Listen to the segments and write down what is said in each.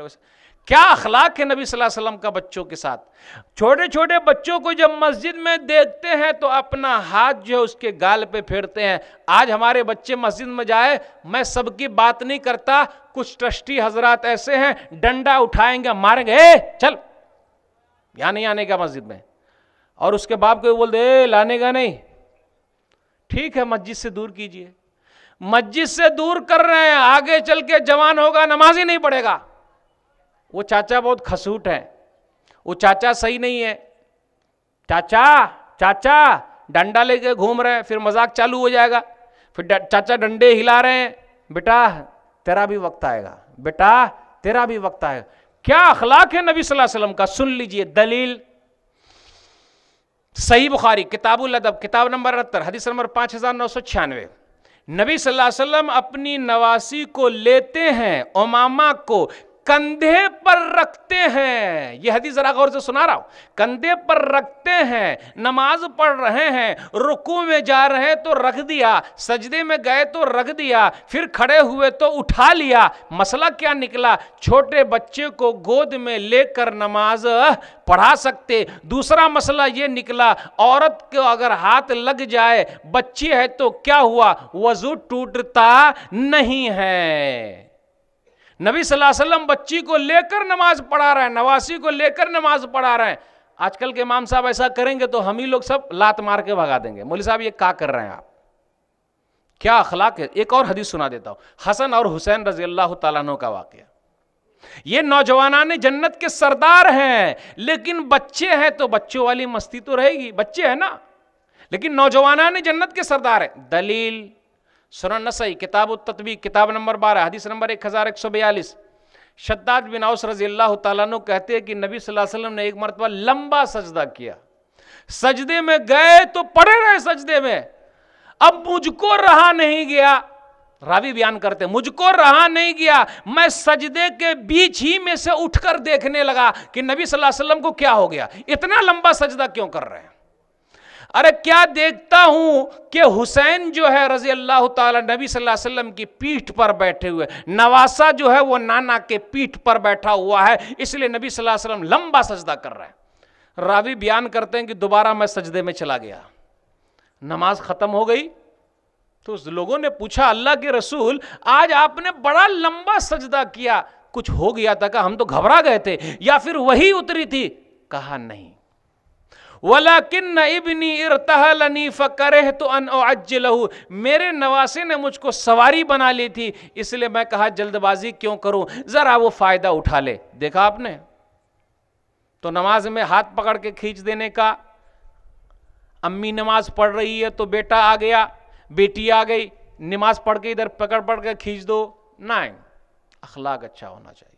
क्या अखलाक है नबी सल्लल्लाहु अलैहि वसल्लम का बच्चों के साथ छोटे छोटे बच्चों को जब मस्जिद में देखते हैं तो अपना हाथ जो है उसके गाल पे फेरते हैं आज हमारे बच्चे मस्जिद में जाए मैं सबकी बात नहीं करता कुछ ट्रस्टी हजरात ऐसे हैं डंडा उठाएंगे मारेंगे ए चल यहां नहीं आने का मस्जिद में और उसके बाप को बोल दे लाने का नहीं ठीक है मस्जिद से दूर कीजिए मस्जिद से दूर कर रहे हैं आगे चल के जवान होगा नमाज ही नहीं पड़ेगा वो चाचा बहुत खसूट है वो चाचा सही नहीं है चाचा चाचा डंडा लेके घूम रहे फिर मजाक चालू हो जाएगा फिर चाचा डंडे हिला रहे हैं बेटा तेरा भी वक्त आएगा बेटा तेरा भी वक्त आएगा क्या अखलाक है नबी सल्लल्लाहु अलैहि वसल्लम का सुन लीजिए दलील सही बुखारी किताबुल अदब किताब नंबर अठहत्तर हदीस नंबर पांच हज़ार नौ सौ छियानवे नबी सल्लल्लाहु अलैहि वसल्लम अपनी नवासी को लेते हैं ओमामा को कंधे पर रखते हैं यह हदीस जरा गौर से सुना रहा हूं कंधे पर रखते हैं नमाज पढ़ रहे हैं रुकू में जा रहे हैं तो रख दिया सजदे में गए तो रख दिया फिर खड़े हुए तो उठा लिया मसला क्या निकला छोटे बच्चे को गोद में लेकर नमाज पढ़ा सकते दूसरा मसला ये निकला औरत को अगर हाथ लग जाए बच्ची है तो क्या हुआ वजू टूटता नहीं है नबी सल्लल्लाहु अलैहि वसल्लम बच्ची को लेकर नमाज पढ़ा रहे हैं नवासी को लेकर नमाज पढ़ा रहे हैं आजकल के इमाम साहब ऐसा करेंगे तो हम ही लोग सब लात मार के भगा देंगे मोली साहब ये क्या कर रहे हैं आप क्या अखलाक है एक और हदीस सुना देता हूँ हसन और हुसैन रजी अल्लाह तु का वाक्य ये ने जन्नत के सरदार हैं लेकिन बच्चे हैं तो बच्चों वाली मस्ती तो रहेगी बच्चे हैं ना लेकिन ने जन्नत के सरदार हैं दलील सुनन नसई किताब उत्तवी किताब नंबर बारह हदीस नंबर एक हज़ार एक सौ बयालीस शद्दाद बिनाउस रजी अल्लाह तु कहते हैं कि नबी सल्लल्लाहु अलैहि वसल्लम ने एक मरतबा लंबा सजदा किया सजदे में गए तो पड़े रहे सजदे में अब मुझको रहा नहीं गया रावी बयान करते मुझको रहा नहीं गया मैं सजदे के बीच ही में से उठकर देखने लगा कि नबी सल्लल्लाहु अलैहि वसल्लम को क्या हो गया इतना लंबा सजदा क्यों कर रहे हैं अरे क्या देखता हूं कि हुसैन जो है रजी अल्लाह तबी वसल्लम की पीठ पर बैठे हुए नवासा जो है वो नाना के पीठ पर बैठा हुआ है इसलिए नबी वसल्लम लंबा सजदा कर रहे हैं रावी बयान करते हैं कि दोबारा मैं सजदे में चला गया नमाज ख़त्म हो गई तो उस लोगों ने पूछा अल्लाह के रसूल आज आपने बड़ा लंबा सजदा किया कुछ हो गया था का हम तो घबरा गए थे या फिर वही उतरी थी कहा नहीं वलाकिन किन्न इबनी इरतहलनी फ़कर तो अन अज्जलहू मेरे नवासे ने मुझको सवारी बना ली थी इसलिए मैं कहा जल्दबाजी क्यों करूं ज़रा वो फ़ायदा उठा ले देखा आपने तो नमाज में हाथ पकड़ के खींच देने का अम्मी नमाज पढ़ रही है तो बेटा आ गया बेटी आ गई नमाज पढ़ के इधर पकड़ पकड़ के खींच दो ना अखलाक अच्छा होना चाहिए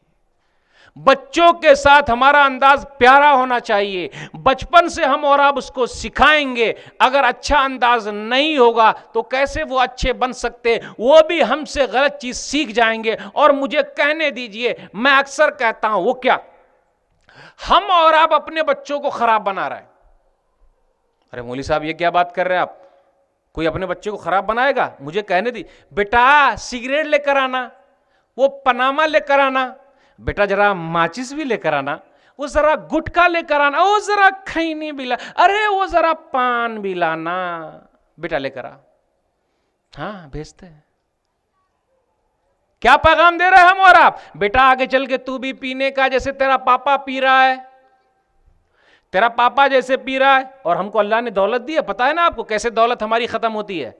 बच्चों के साथ हमारा अंदाज प्यारा होना चाहिए बचपन से हम और आप उसको सिखाएंगे अगर अच्छा अंदाज नहीं होगा तो कैसे वो अच्छे बन सकते वो भी हमसे गलत चीज़ सीख जाएंगे और मुझे कहने दीजिए मैं अक्सर कहता हूं वो क्या हम और आप अपने बच्चों को ख़राब बना रहे हैं अरे मोली साहब ये क्या बात कर रहे हैं आप कोई अपने बच्चे को ख़राब बनाएगा मुझे कहने दी बेटा सिगरेट लेकर आना वो पनामा लेकर आना बेटा जरा माचिस भी लेकर आना वो जरा गुटखा लेकर आना वो जरा खैनी भी ला अरे वो जरा पान भी लाना बेटा लेकर आ हाँ भेजते क्या पैगाम दे रहे हम और आप बेटा आगे चल के तू भी पीने का जैसे तेरा पापा पी रहा है तेरा पापा जैसे पी रहा है और हमको अल्लाह ने दौलत दी है पता है ना आपको कैसे दौलत हमारी खत्म होती है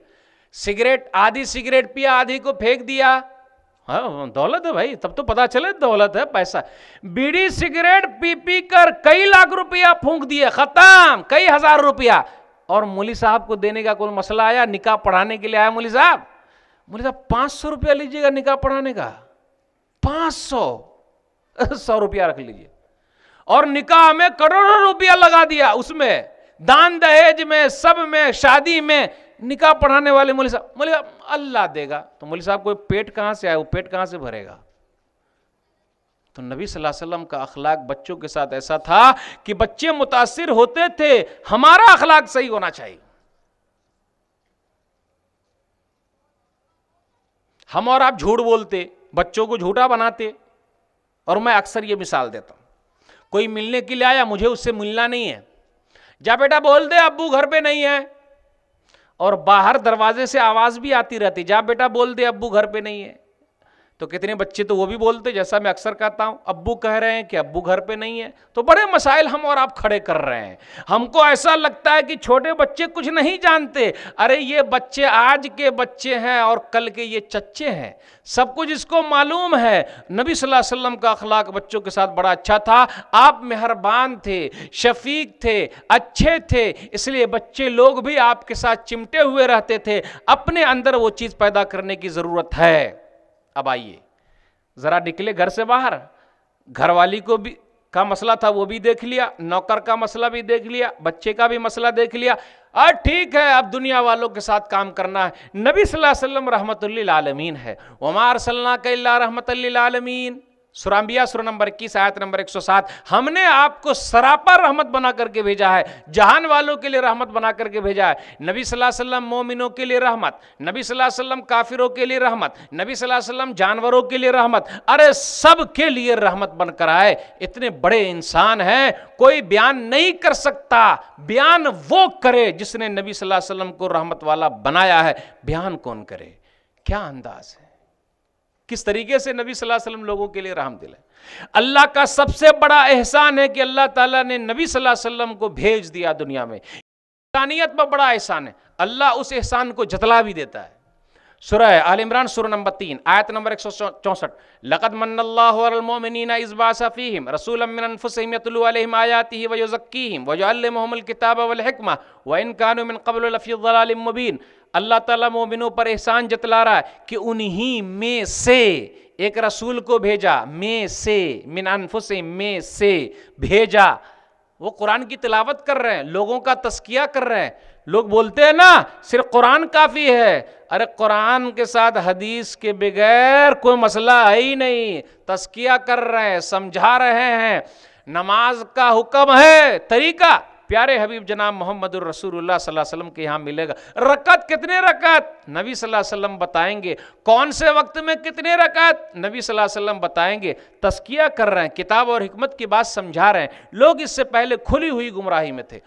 सिगरेट आधी सिगरेट पिया आधी को फेंक दिया हाँ, दौलत है भाई तब तो पता चले दौलत है पैसा बीड़ी सिगरेट पी पी कर कई लाख रुपया फूंक दिए खत्म कई हजार रुपया और मोली साहब को देने का कोई मसला आया निकाह पढ़ाने के लिए आया मोली साहब मोली साहब पांच सौ रुपया लीजिएगा निकाह पढ़ाने का पांच सौ सौ रुपया रख लीजिए और निकाह में करोड़ों रुपया लगा दिया उसमें दान दहेज में सब में शादी में निकाह पढ़ाने वाले मोली साहब मोली साहब अल्लाह देगा तो मोली साहब को पेट कहाँ से आए वो पेट कहाँ से भरेगा तो नबी सल्लल्लाहु अलैहि वसल्लम का अखलाक बच्चों के साथ ऐसा था कि बच्चे मुतासर होते थे हमारा अखलाक सही होना चाहिए हम और आप झूठ बोलते बच्चों को झूठा बनाते और मैं अक्सर ये मिसाल देता हूं कोई मिलने के लिए आया मुझे उससे मिलना नहीं है जा बेटा बोल दे अबू घर पे नहीं है और बाहर दरवाजे से आवाज़ भी आती रहती जा बेटा बोल दे अब्बू घर पे नहीं है तो कितने बच्चे तो वो भी बोलते जैसा मैं अक्सर कहता हूँ अब्बू कह रहे हैं कि अब्बू घर पे नहीं है तो बड़े मसाइल हम और आप खड़े कर रहे हैं हमको ऐसा लगता है कि छोटे बच्चे कुछ नहीं जानते अरे ये बच्चे आज के बच्चे हैं और कल के ये चच्चे हैं सब कुछ इसको मालूम है नबी सल्लल्लाहु अलैहि वसल्लम का अखलाक बच्चों के साथ बड़ा अच्छा था आप मेहरबान थे शफीक थे अच्छे थे इसलिए बच्चे लोग भी आपके साथ चिमटे हुए रहते थे अपने अंदर वो चीज़ पैदा करने की ज़रूरत है अब आइए ज़रा निकले घर से बाहर घरवाली को भी का मसला था वो भी देख लिया नौकर का मसला भी देख लिया बच्चे का भी मसला देख लिया और ठीक है अब दुनिया वालों के साथ काम करना है नबी सल्लल्लाहु अलैहि वसल्लम रहमतुल्लिल आलमीन है उमार सल्ला के रहमतुल्लिल आलमीन सुरांबिया सुर नंबर इक्कीस आयत नंबर 107 हमने आपको सरापा रहमत बना करके भेजा है जहान वालों के लिए रहमत बना करके भेजा है नबी वसल्लम मोमिनों के लिए रहमत नबी वसल्लम काफिरों के लिए रहमत नबी वसल्लम जानवरों के लिए रहमत अरे सब के लिए रहमत बनकर आए इतने बड़े इंसान हैं कोई बयान नहीं कर सकता बयान वो करे जिसने नबी वसल्लम को रहमत वाला बनाया है बयान कौन करे क्या अंदाज है किस तरीके से नबी सल्लल्लाहु अलैहि वसल्लम लोगों के लिए राम दिल है अल्लाह का सबसे बड़ा एहसान है कि अल्लाह ताला ने नबी सल्लल्लाहु अलैहि वसल्लम को भेज दिया दुनिया में इंसानियत पर बड़ा एहसान है अल्लाह उस एहसान को जतला भी देता है सुरह आल इमरान सुर नंबर तीन आयत नंबर एक सौ चौंसठ लकत मन्नल्लामिन इसबाफ़ीम रसूलमिनफ़ुसमतलम आयाती वज़क्कीम वजल मोहम्मल किताब वलहकमा व इन अल्लाह ताला मोमिनों पर एहसान जतला रहा है कि उन्हीं में से एक रसूल को भेजा में से मिन अनफुसे में से भेजा वो कुरान की तिलावत कर रहे हैं लोगों का तस्किया कर रहे हैं लोग बोलते हैं ना सिर्फ कुरान काफ़ी है अरे कुरान के साथ हदीस के बगैर कोई मसला है ही नहीं तस्किया कर रहे हैं समझा रहे हैं नमाज का हुक्म है तरीका प्यारे हबीब जनाब मोहम्मद रसूलुल्लाह वसल्लम के यहाँ मिलेगा रकत कितने रकत नबी वसल्लम बताएंगे कौन से वक्त में कितने रकत नबी वसल्लम बताएंगे तस्किया कर रहे हैं किताब और हमत की बात समझा रहे हैं लोग इससे पहले खुली हुई गुमराही में थे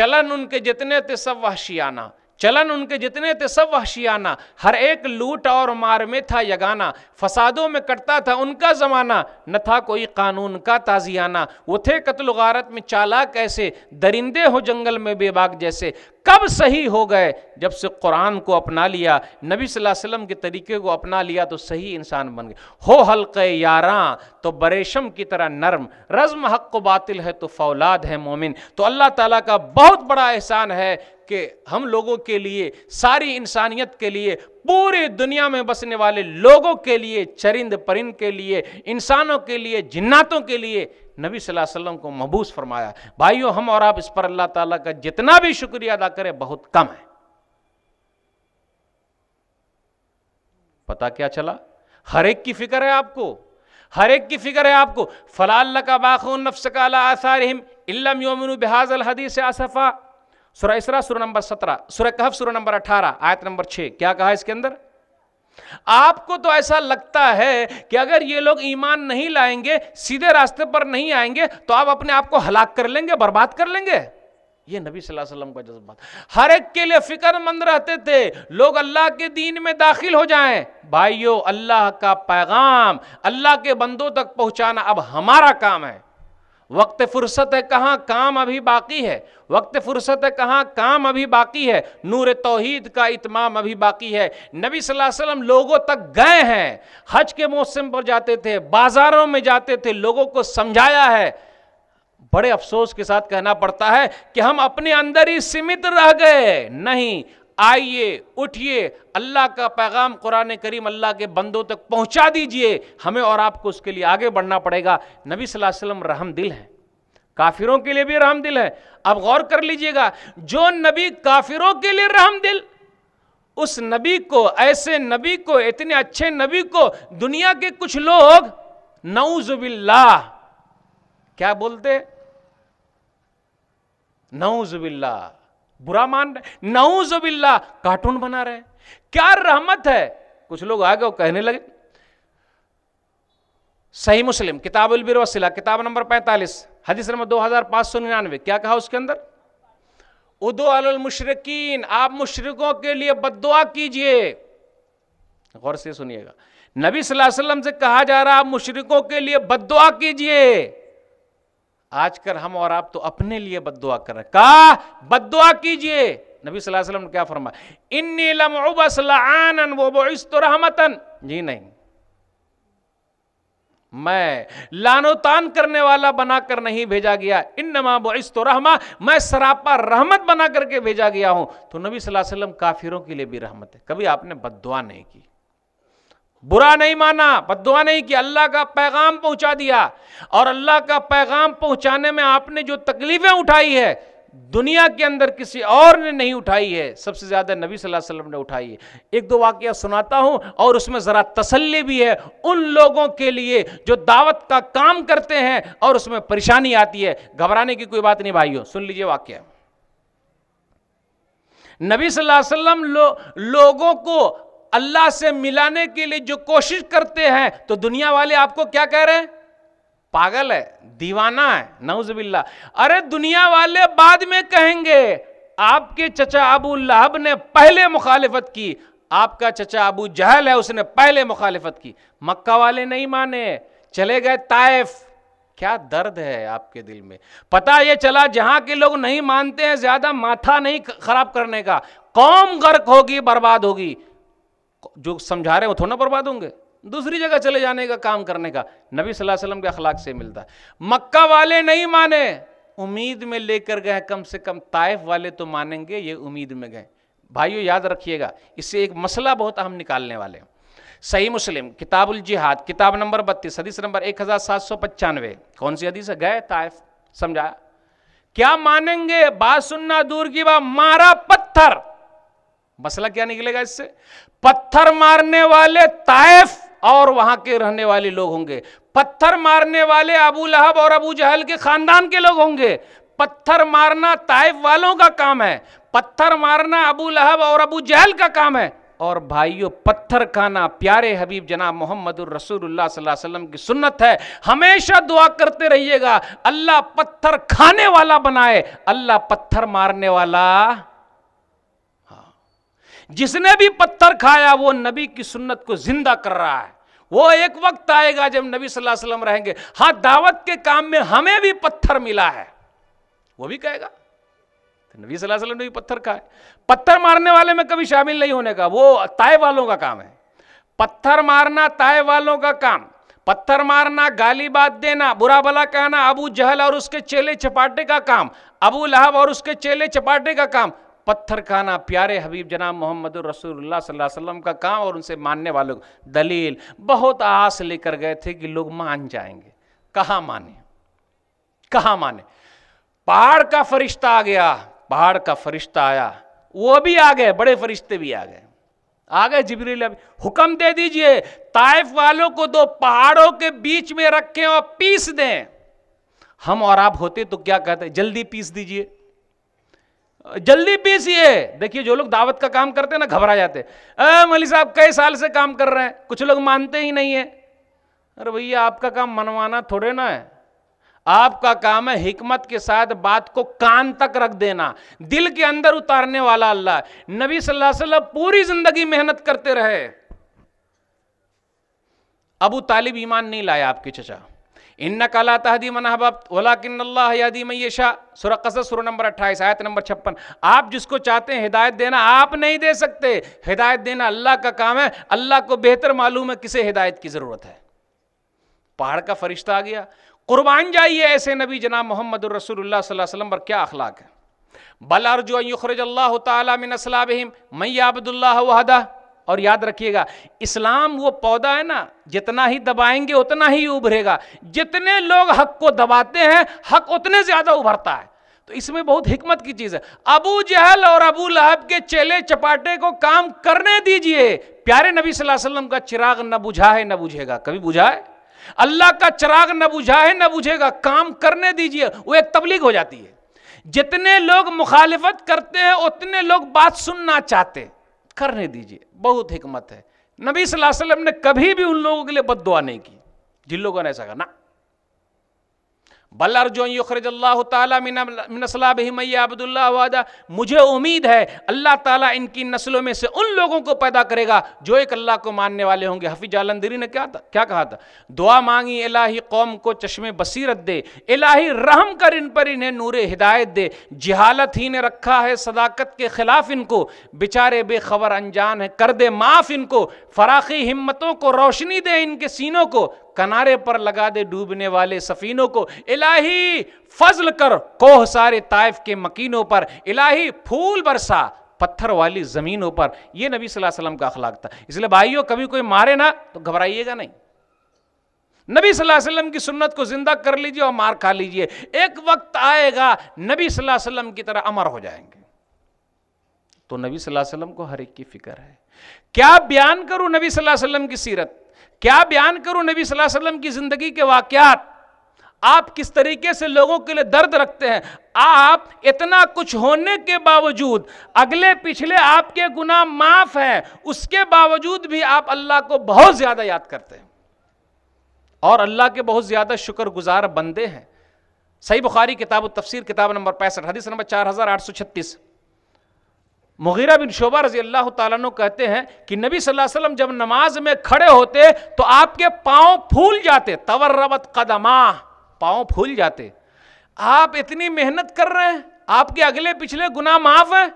चलन उनके जितने थे सब वहशियाना चलन उनके जितने थे सब वहशियाना हर एक लूट और मार में था यगाना फसादों में कटता था उनका ज़माना न था कोई कानून का ताजियाना वो थे कत्ल गारत में चाला कैसे दरिंदे हो जंगल में बेबाक जैसे कब सही हो गए जब से कुरान को अपना लिया नबी वसल्लम के तरीके को अपना लिया तो सही इंसान बन गए हो हल्के यारा तो बरेशम की तरह नरम रज़म हक को बातिल है तो फौलाद है मोमिन तो अल्लाह ताला का बहुत बड़ा एहसान है कि हम लोगों के लिए सारी इंसानियत के लिए पूरी दुनिया में बसने वाले लोगों के लिए चरिंद परिंद के लिए इंसानों के लिए जिन्नातों के लिए नबी सल्लल्लाहु अलैहि वसल्लम को महबूस फरमाया भाइयों हम और आप इस पर अल्लाह ताला का जितना भी शुक्रिया अदा करें बहुत कम है पता क्या चला हर एक की फिक्र है आपको हर एक की फिक्र है आपको फलाल का बाखून नफ्स का आसार हिम इलम योमिन बहाज हदीस आसफ़ा सुरा इसरा सुर नंबर सत्रह सुर कहफ सुर नंबर अठारह आयत नंबर छह क्या कहा इसके अंदर आपको तो ऐसा लगता है कि अगर ये लोग ईमान नहीं लाएंगे सीधे रास्ते पर नहीं आएंगे तो आप अपने आप को हलाक कर लेंगे बर्बाद कर लेंगे ये नबी सल्लल्लाहु अलैहि वसल्लम का जज्बा हर एक के लिए फिक्रमंद रहते थे लोग अल्लाह के दीन में दाखिल हो जाएं भाइयों अल्लाह का पैगाम अल्लाह के बंदों तक पहुंचाना अब हमारा काम है वक्त फुर्सत है कहाँ काम अभी बाकी है वक्त फुर्सत है कहाँ काम अभी बाकी है नूर तोहीद का इतमाम अभी बाकी है नबी वसल्लम लोगों तक गए हैं हज के मौसम पर जाते थे बाज़ारों में जाते थे लोगों को समझाया है बड़े अफसोस के साथ कहना पड़ता है कि हम अपने अंदर ही सीमित रह गए नहीं आइए उठिए अल्लाह का पैगाम कुरान करीम अल्लाह के बंदों तक पहुंचा दीजिए हमें और आपको उसके लिए आगे बढ़ना पड़ेगा नबी वसल्लम रहम दिल हैं काफिरों के लिए भी रहम दिल है अब गौर कर लीजिएगा जो नबी काफिरों के लिए रहम दिल उस नबी को ऐसे नबी को इतने अच्छे नबी को दुनिया के कुछ लोग नऊजुबिल्ला क्या बोलते नऊजुबिल्ला बुरा मान रहे नऊजबिल्ला कार्टून बना रहे क्या रहमत है कुछ लोग आ गए और कहने लगे सही मुस्लिम किताब उलबिर वसीला किताब नंबर 45 हदीस नंबर दो हजार पांच सौ निन्यानवे क्या कहा उसके अंदर उदो अल मुशरकिन आप मुशरकों के लिए बदुआ कीजिए गौर से सुनिएगा नबी सल्लल्लाहु अलैहि वसल्लम से कहा जा रहा आप मुशरकों के लिए बदुआ कीजिए आजकल हम और आप तो अपने लिए बदुआ कर रहे का बदुआ कीजिए नबी सल्लल्लाहु अलैहि वसल्लम ने क्या फरमाया इन्नी जी नहीं मैं लानो तान करने वाला बनाकर नहीं भेजा गया इन नमा तो रहमा मैं सरापा रहमत बना करके भेजा गया हूं तो नबी सल्लल्लाहु अलैहि वसल्लम काफिरों के लिए भी रहमत है कभी आपने बदुआ नहीं की बुरा नहीं माना बदवा नहीं कि अल्लाह का पैगाम पहुंचा दिया और अल्लाह का पैगाम पहुंचाने में आपने जो तकलीफ़ें उठाई है दुनिया के अंदर किसी और ने नहीं उठाई है सबसे ज़्यादा नबी सल्लल्लाहु अलैहि वसल्लम ने उठाई है एक दो वाक्य सुनाता हूं और उसमें ज़रा तसल्ली भी है उन लोगों के लिए जो दावत का काम करते हैं और उसमें परेशानी आती है घबराने की कोई बात नहीं भाइयों सुन लीजिए वाक्य नबी सल्लल्लाहु अलैहि वसल्लम लो, लोगों को अल्लाह से मिलाने के लिए जो कोशिश करते हैं तो दुनिया वाले आपको क्या कह रहे हैं पागल है दीवाना है नौजबिल्ला अरे दुनिया वाले बाद में कहेंगे आपके चचा अबू लहब ने पहले मुखालिफत की आपका चचा अबू जहल है उसने पहले मुखालिफत की मक्का वाले नहीं माने चले गए ताइफ क्या दर्द है आपके दिल में पता ये चला जहां के लोग नहीं मानते हैं ज्यादा माथा नहीं खराब करने का कौम गर्क होगी बर्बाद होगी जो समझा रहे हो वो थोड़ा बर्बाद होंगे दूसरी जगह चले जाने का काम करने का नबी सल्लल्लाहु अलैहि वसल्लम के अखलाक से मिलता मक्का वाले नहीं माने उम्मीद में लेकर गए कम से कम ताइफ वाले तो मानेंगे ये उम्मीद में गए भाइयों याद रखिएगा इससे एक मसला बहुत अहम निकालने वाले हैं सही मुस्लिम किताबुल जिहाद किताब नंबर बत्तीस हदीस नंबर एक हज़ार सात सौ पचानवे कौन सी हदीस है गए ताइफ समझाया क्या मानेंगे बात सुनना दूर की बात मारा पत्थर मसला क्या निकलेगा इससे पत्थर मारने वाले ताइफ और वहां के रहने वाले लोग होंगे पत्थर मारने वाले अबू लहब और अबू जहल के खानदान के लोग होंगे पत्थर मारना ताइफ वालों का काम है पत्थर मारना अबू लहब और अबू जहल का काम है और भाइयों पत्थर खाना प्यारे हबीब जना मोहम्मद वसल्लम की सुन्नत है हमेशा दुआ करते रहिएगा अल्लाह पत्थर खाने वाला बनाए अल्लाह पत्थर मारने वाला जिसने भी पत्थर खाया वो नबी की सुन्नत को जिंदा कर रहा है वो एक वक्त आएगा जब नबी सल्लल्लाहु अलैहि वसल्लम रहेंगे हाँ दावत के काम में हमें भी पत्थर मिला है वो भी कहेगा तो नबी सल्लल्लाहु अलैहि वसल्लम ने भी पत्थर खाए पत्थर मारने वाले में कभी शामिल नहीं होने का वो ताय वालों का काम है पत्थर मारना ताय वालों का काम पत्थर मारना गाली बात देना बुरा भला कहना अबू जहल और उसके चेले चपाटे का काम अबू लहब और उसके चेले चपाटे का काम पत्थर खाना प्यारे हबीब जनाब मोहम्मद रसूलुल्लाह सल्लल्लाहु अलैहि वसल्लम का काम और उनसे मानने वालों को दलील बहुत आस लेकर गए थे कि लोग मान जाएंगे कहाँ माने कहाँ माने पहाड़ का फरिश्ता आ गया पहाड़ का फरिश्ता आया वो भी आ गए बड़े फरिश्ते भी आ गए आ गए जिबरील अभी हुक्म दे दीजिए ताइफ वालों को दो पहाड़ों के बीच में रखें और पीस दें हम और आप होते तो क्या कहते जल्दी पीस दीजिए जल्दी पीसिए देखिए जो लोग दावत का काम करते हैं ना घबरा जाते हैं मलिक साहब कई साल से काम कर रहे हैं कुछ लोग मानते ही नहीं है अरे भैया आपका काम मनवाना थोड़े ना है आपका काम है हिकमत के साथ बात को कान तक रख देना दिल के अंदर उतारने वाला अल्लाह नबी सल्लल्लाहु अलैहि वसल्लम पूरी जिंदगी मेहनत करते रहे अबू तालिब ईमान नहीं लाया आपके चचा इन्ना कला तहदी मनहबब वलाकिन्ल्ला यदी मैशा सुर सुर नंबर अट्ठाईस आयत नंबर छप्पन आप जिसको चाहते हैं हिदायत देना आप नहीं दे सकते हिदायत देना अल्लाह का काम है अल्लाह को बेहतर मालूम है किसे हिदायत की ज़रूरत है पहाड़ का फरिश्ता आ गया कुर्बान जाइए ऐसे नबी जनाब मोहम्मद रसूलुल्लाह पर क्या अखलाक है बल अर्जुन युखरज अल्लाह मैं अब्दुल्ला वहदा और याद रखिएगा इस्लाम वो पौधा है ना जितना ही दबाएंगे उतना ही उभरेगा जितने लोग हक को दबाते हैं हक उतने ज़्यादा उभरता है तो इसमें बहुत हिकमत की चीज़ है अबू जहल और अबू लहब के चेले चपाटे को काम करने दीजिए प्यारे नबी सल्लल्लाहु अलैहि वसल्लम का चिराग न बुझा है न बुझेगा कभी बुझाए अल्लाह का चिराग न बुझा है न बुझेगा काम करने दीजिए वो एक तबलीग हो जाती है जितने लोग मुखालिफत करते हैं उतने लोग बात सुनना चाहते हैं करने दीजिए बहुत हिकमत है नबी सल्लल्लाहु अलैहि वसल्लम ने कभी भी उन लोगों के लिए बद नहीं की जिन लोगों ने ऐसा करना बल्ला जो युखरजल्ला तसलाबदुल्ला वादा मुझे उम्मीद है अल्लाह ताला इनकी नस्लों में से उन लोगों को पैदा करेगा जो एक अल्लाह को मानने वाले होंगे हफीज आलंदरी ने क्या था क्या कहा था दुआ मांगी इलाही कौम को चश्मे बसीरत दे इलाही रहम कर इन पर इन्हें नूर हिदायत दे जहालत ही ने रखा है सदाकत के ख़िलाफ़ इनको बेचारे बेखबर अनजान है कर दे माफ़ इनको फराखी हिम्मतों को रोशनी दे इनके सीनों को किनारे पर लगा दे डूबने वाले सफीनों को इलाही फजल कर कोह सारे ताइफ के मकीनों पर इलाही फूल बरसा पत्थर वाली ज़मीनों पर यह नबी सल्लल्लाहु अलैहि वसल्लम का अखलाक था इसलिए भाइयों कभी कोई मारे ना तो घबराइएगा नहीं नबी सल्लल्लाहु अलैहि वसल्लम की सुन्नत को ज़िंदा कर लीजिए और मार खा लीजिए एक वक्त आएगा नबी सल्लल्लाहु अलैहि वसल्लम की तरह अमर हो जाएंगे तो नबी सल्लल्लाहु अलैहि वसल्लम को हर एक की फिक्र है क्या बयान करूं नबी सल्लल्लाहु अलैहि वसल्लम की सीरत क्या बयान करूं नबी सल्लल्लाहु अलैहि वसल्लम की ज़िंदगी के वाक्यात आप किस तरीके से लोगों के लिए दर्द रखते हैं आप इतना कुछ होने के बावजूद अगले पिछले आपके गुनाह माफ़ हैं उसके बावजूद भी आप अल्लाह को बहुत ज़्यादा याद करते हैं और अल्लाह के बहुत ज़्यादा शुक्रगुजार बंदे हैं सही बुखारी किताब तफसीर किताब नंबर पैंसठ हदीस नंबर चार हज़ार आठ सौ छत्तीस मुगीरा बिन शोबा रजी अल्लाह तु कहते हैं कि नबी सल्लल्लाहु अलैहि वसल्लम जब नमाज में खड़े होते तो आपके पाँव फूल जाते तवर्रबत कदमा पाँव फूल जाते आप इतनी मेहनत कर रहे हैं आपके अगले पिछले गुना माफ हैं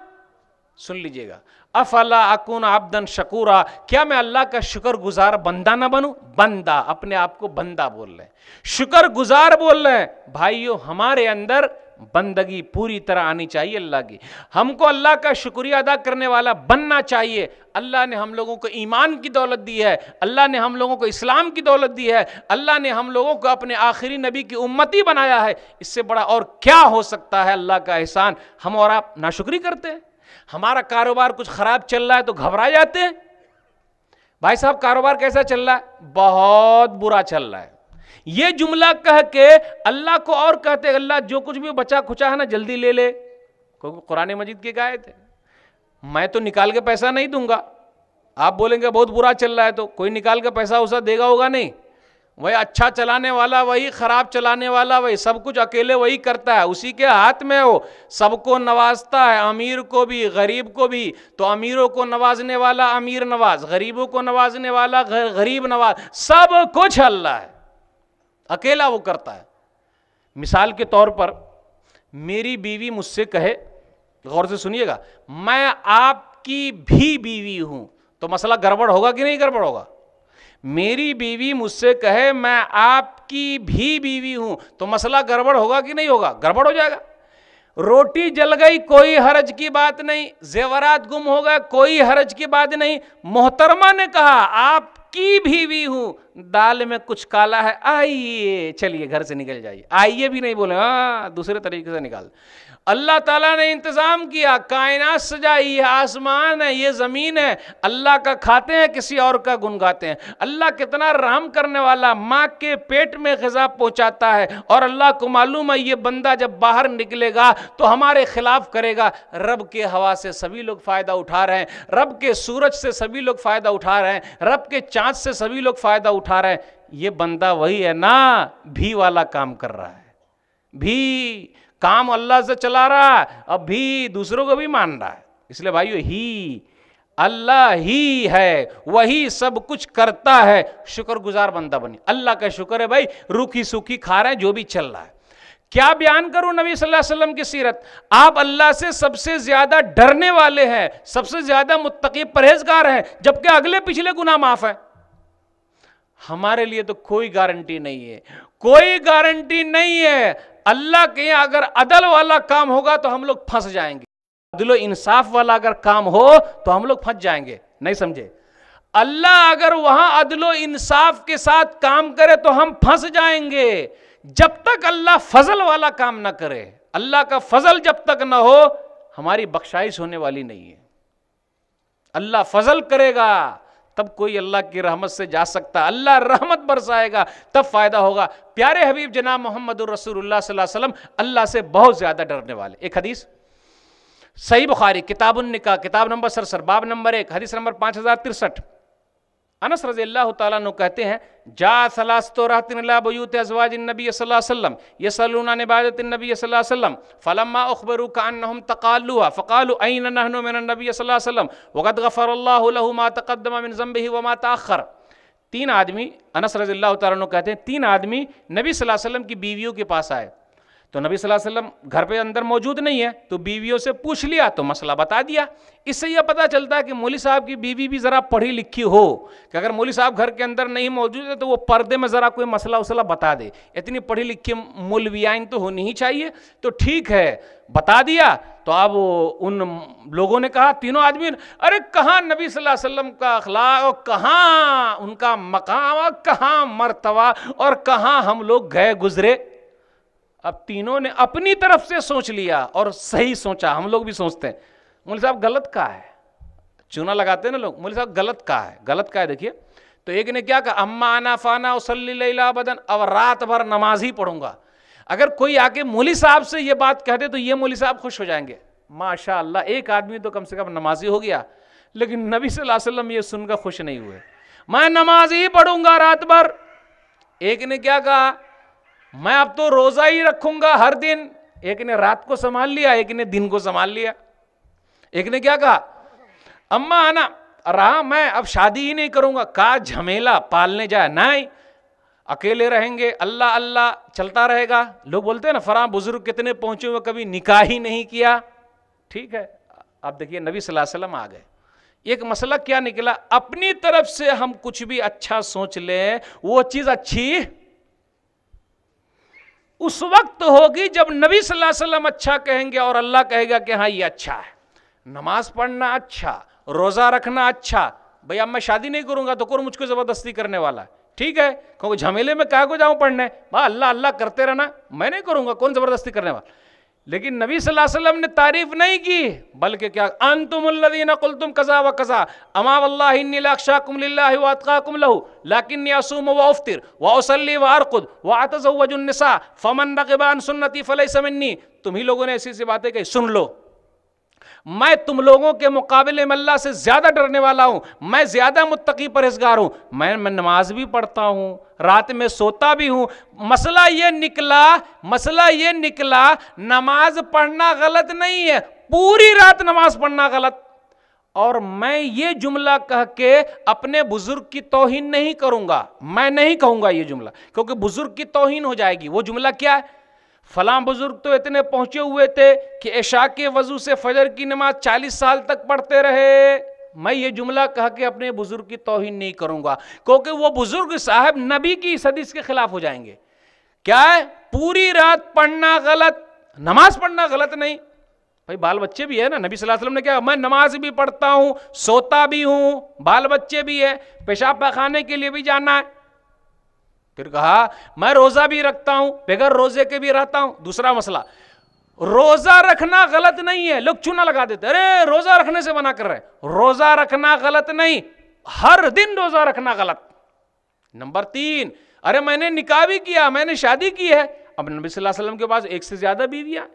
सुन लीजिएगा अफला अकुन आबदन शकूरा क्या मैं अल्लाह का शुक्र गुजार बंदा ना बनूं बंदा अपने आप को बंदा बोल रहे हैं शुक्र गुजार बोल रहे हैं भाइयों हमारे अंदर बंदगी पूरी तरह आनी चाहिए अल्लाह की हमको अल्लाह का शुक्रिया अदा करने वाला बनना चाहिए अल्लाह ने हम लोगों को ईमान की दौलत दी है अल्लाह ने हम लोगों को इस्लाम की दौलत दी है अल्लाह ने हम लोगों को अपने आखिरी नबी की उम्मती बनाया है इससे बड़ा और क्या हो सकता है अल्लाह का एहसान हम और आप नाशुक्री करते हैं हमारा कारोबार कुछ ख़राब चल रहा है तो घबरा जाते हैं भाई साहब कारोबार कैसा चल रहा है बहुत बुरा चल रहा है ये जुमला कह के अल्लाह को और कहते अल्लाह जो कुछ भी बचा खुचा है ना जल्दी ले ले कुरान मजिद के गाय थे मैं तो निकाल के पैसा नहीं दूंगा आप बोलेंगे बहुत बुरा चल रहा है तो कोई निकाल के पैसा उसा देगा होगा नहीं वही अच्छा चलाने वाला वही ख़राब चलाने वाला वही सब कुछ अकेले वही करता है उसी के हाथ में हो सबको नवाजता है अमीर को भी गरीब को भी तो अमीरों को नवाजने वाला अमीर नवाज गरीबों को नवाजने वाला गरीब नवाज सब कुछ अल्लाह है अकेला वो करता है मिसाल के तौर पर मेरी बीवी मुझसे कहे गौर से सुनिएगा मैं आपकी भी बीवी हूं तो मसला गड़बड़ होगा कि नहीं गड़बड़ होगा मेरी बीवी मुझसे कहे मैं आपकी भी बीवी हूं तो मसला गड़बड़ होगा कि नहीं होगा गड़बड़ हो जाएगा रोटी जल गई कोई हरज की बात नहीं जेवरात गुम हो गए कोई हरज की बात नहीं मोहतरमा ने कहा आप की भी भी हूं दाल में कुछ काला है आइए चलिए घर से निकल जाइए आइए भी नहीं बोले हाँ दूसरे तरीके से निकाल अल्लाह ताला ने इंतज़ाम किया कायनात सजाई है आसमान है ये ज़मीन है अल्लाह का खाते हैं किसी और का गुनगाते हैं अल्लाह कितना राम करने वाला माँ के पेट में गज़ा पहुँचाता है और अल्लाह को मालूम है ये बंदा जब बाहर निकलेगा तो हमारे ख़िलाफ़ करेगा रब के हवा से सभी लोग फ़ायदा उठा रहे हैं रब के सूरज से सभी लोग फ़ायदा उठा रहे हैं रब के चाँद से सभी लोग फ़ायदा उठा रहे हैं ये बंदा वही है ना भी वाला काम कर रहा है भी काम अल्लाह से चला रहा है अब भी दूसरों को भी मान रहा है इसलिए भाइयों ही अल्लाह ही है वही सब कुछ करता है शुक्रगुजार बंदा बने अल्लाह का शुक्र है भाई रूखी सूखी खा रहे हैं जो भी चल रहा है क्या बयान करूं नबी सल्लल्लाहु अलैहि वसल्लम की सीरत आप अल्लाह से सबसे ज्यादा डरने वाले हैं सबसे ज्यादा मुत्तकी परहेजगार हैं जबकि अगले पिछले गुना माफ है हमारे लिए तो कोई गारंटी नहीं है कोई गारंटी नहीं है अल्लाह के यहाँ अगर अदल वाला काम होगा तो हम लोग फंस जाएंगे अदलो इंसाफ वाला अगर काम हो तो हम लोग फंस जाएंगे नहीं समझे अल्लाह अगर वहां अदलो इंसाफ के साथ काम करे तो हम फंस जाएंगे जब तक अल्लाह फजल वाला काम ना करे अल्लाह का फजल जब तक ना हो हमारी बख्शाइश होने वाली नहीं है अल्लाह फजल करेगा तब कोई अल्लाह की रहमत से जा सकता अल्लाह रहमत बरसाएगा तब फ़ायदा होगा प्यारे हबीब जनाब मोहम्मद रसूलुल्लाह अल्लाह से बहुत ज़्यादा डरने वाले एक हदीस सही बुखारी किताब निका किताब नंबर सरसर बाब नंबर एक हदीस नंबर पाँच हज़ार तिरसठ अनस रज़ील्ला तु कहते हैं जा सलास्तोरातबयूत अजवाजनबी वसल्लम ये सलूना नबाजत नबी वसल्लम फ़लम्मा अखबरू कान तकालुआ फ़काल ऐन नबी वसल्लम वगद गफ़रल्ला तकदमिन ज़म्बी मा तखर तीन आदमी अनस रज़ील्ला तु कहते हैं तीन आदमी नबी वसल्लम की बीवियों के पास आए तो नबी सल्लल्लाहु अलैहि वसल्लम घर पे अंदर मौजूद नहीं है तो बीवियों से पूछ लिया तो मसला बता दिया इससे यह पता चलता है कि मौली साहब की बीवी भी ज़रा पढ़ी लिखी हो कि अगर मौली साहब घर के अंदर नहीं मौजूद है तो वो पर्दे में ज़रा कोई मसला उसला बता दे इतनी पढ़ी लिखी मौलवियाइन तो होनी ही चाहिए तो ठीक है बता दिया तो अब उन लोगों ने कहा तीनों आदमी अरे कहाँ नबी सल्लल्लाहु अलैहि वसल्लम का अखलाक और कहाँ उनका मकाम और कहाँ मरतबा और कहाँ हम लोग गए गुजरे अब तीनों ने अपनी तरफ से सोच लिया और सही सोचा हम लोग भी सोचते हैं मोल साहब गलत कहा है चूना लगाते हैं ना लोग मोल साहब गलत कहा है गलत कहा है देखिए तो एक ने क्या कहा अम्मा आना फाना उसली लैला बदन अब रात भर नमाज ही पढ़ूंगा अगर कोई आके मोली साहब से ये बात कहते तो ये मोली साहब खुश हो जाएंगे माशा एक आदमी तो कम से कम नमाजी हो गया लेकिन नबी सल्लम ये सुनकर खुश नहीं हुए मैं नमाज ही पढ़ूंगा रात भर एक ने क्या कहा मैं अब तो रोजा ही रखूंगा हर दिन एक ने रात को संभाल लिया एक ने दिन को संभाल लिया एक ने क्या कहा अम्मा आना रहा मैं अब शादी ही नहीं करूंगा का झमेला पालने जाए नहीं अकेले रहेंगे अल्लाह अल्लाह चलता रहेगा लोग बोलते हैं ना फरा बुजुर्ग कितने पहुंचे हुए कभी निकाह ही नहीं किया ठीक है आप देखिए नबी वसल्लम आ गए एक मसला क्या निकला अपनी तरफ से हम कुछ भी अच्छा सोच लें वो चीज़ अच्छी उस वक्त होगी जब नबी सल्लल्लाहु अलैहि वसल्लम अच्छा कहेंगे और अल्लाह कहेगा कि हाँ ये अच्छा है नमाज पढ़ना अच्छा रोज़ा रखना अच्छा भैया मैं शादी नहीं करूँगा तो कौन मुझको ज़बरदस्ती करने वाला है ठीक है क्योंकि झमेले में कहा को जाऊँ पढ़ने भाई अल्लाह अल्लाह करते रहना मैं नहीं करूँगा कौन ज़बरदस्ती करने वाला लेकिन नबी सल्लल्लाहु अलैहि वसल्लम ने तारीफ नहीं की बल्कि क्या अंतुमदीन कुल तुम कज़ा व कज़ा अमा वल्लाशाकुम लहू लाकिन व वफ़िर व वरकुद व आतज़ वजुलनसा फ़मन रकबान सुन्नति फ़लसमन्नी तुम ही लोगों ने ऐसी ऐसी बातें कही सुन लो मैं तुम लोगों के मुकाबले में अल्लाह से ज़्यादा डरने वाला हूँ मैं ज़्यादा मुत्तकी परहेजगार हूँ मैं मैं नमाज भी पढ़ता हूँ रात में सोता भी हूँ मसला ये निकला मसला ये निकला नमाज पढ़ना गलत नहीं है पूरी रात नमाज पढ़ना गलत और मैं ये जुमला कह के अपने बुजुर्ग की तोहिन नहीं करूंगा मैं नहीं कहूंगा ये जुमला क्योंकि बुजुर्ग की तोहिन हो जाएगी वो जुमला क्या है फलां बुजुर्ग तो इतने पहुंचे हुए थे कि ऐशा के वजू से फजर की नमाज चालीस साल तक पढ़ते रहे मैं ये जुमला कह के अपने बुजुर्ग की तोहिन नहीं करूंगा क्योंकि वो बुजुर्ग साहब नबी की सदिश के खिलाफ हो जाएंगे क्या है पूरी रात पढ़ना गलत नमाज पढ़ना गलत नहीं भाई बाल बच्चे भी है ना नबी सल्लल्लाहु अलैहि वसल्लम ने क्या मैं नमाज भी पढ़ता हूँ सोता भी हूँ बाल बच्चे भी है पेशाब पखाने के लिए भी जाना है फिर कहा मैं रोजा भी रखता हूं बगैर रोजे के भी रहता हूं दूसरा मसला रोजा रखना गलत नहीं है लोग चूना लगा देते अरे रोजा रखने से मना कर रहे रोजा रखना गलत नहीं हर दिन रोजा रखना गलत नंबर तीन अरे मैंने निकाह भी किया मैंने शादी की है अब नबी सल्लल्लाहु अलैहि वसल्लम के पास एक से ज्यादा बीवियां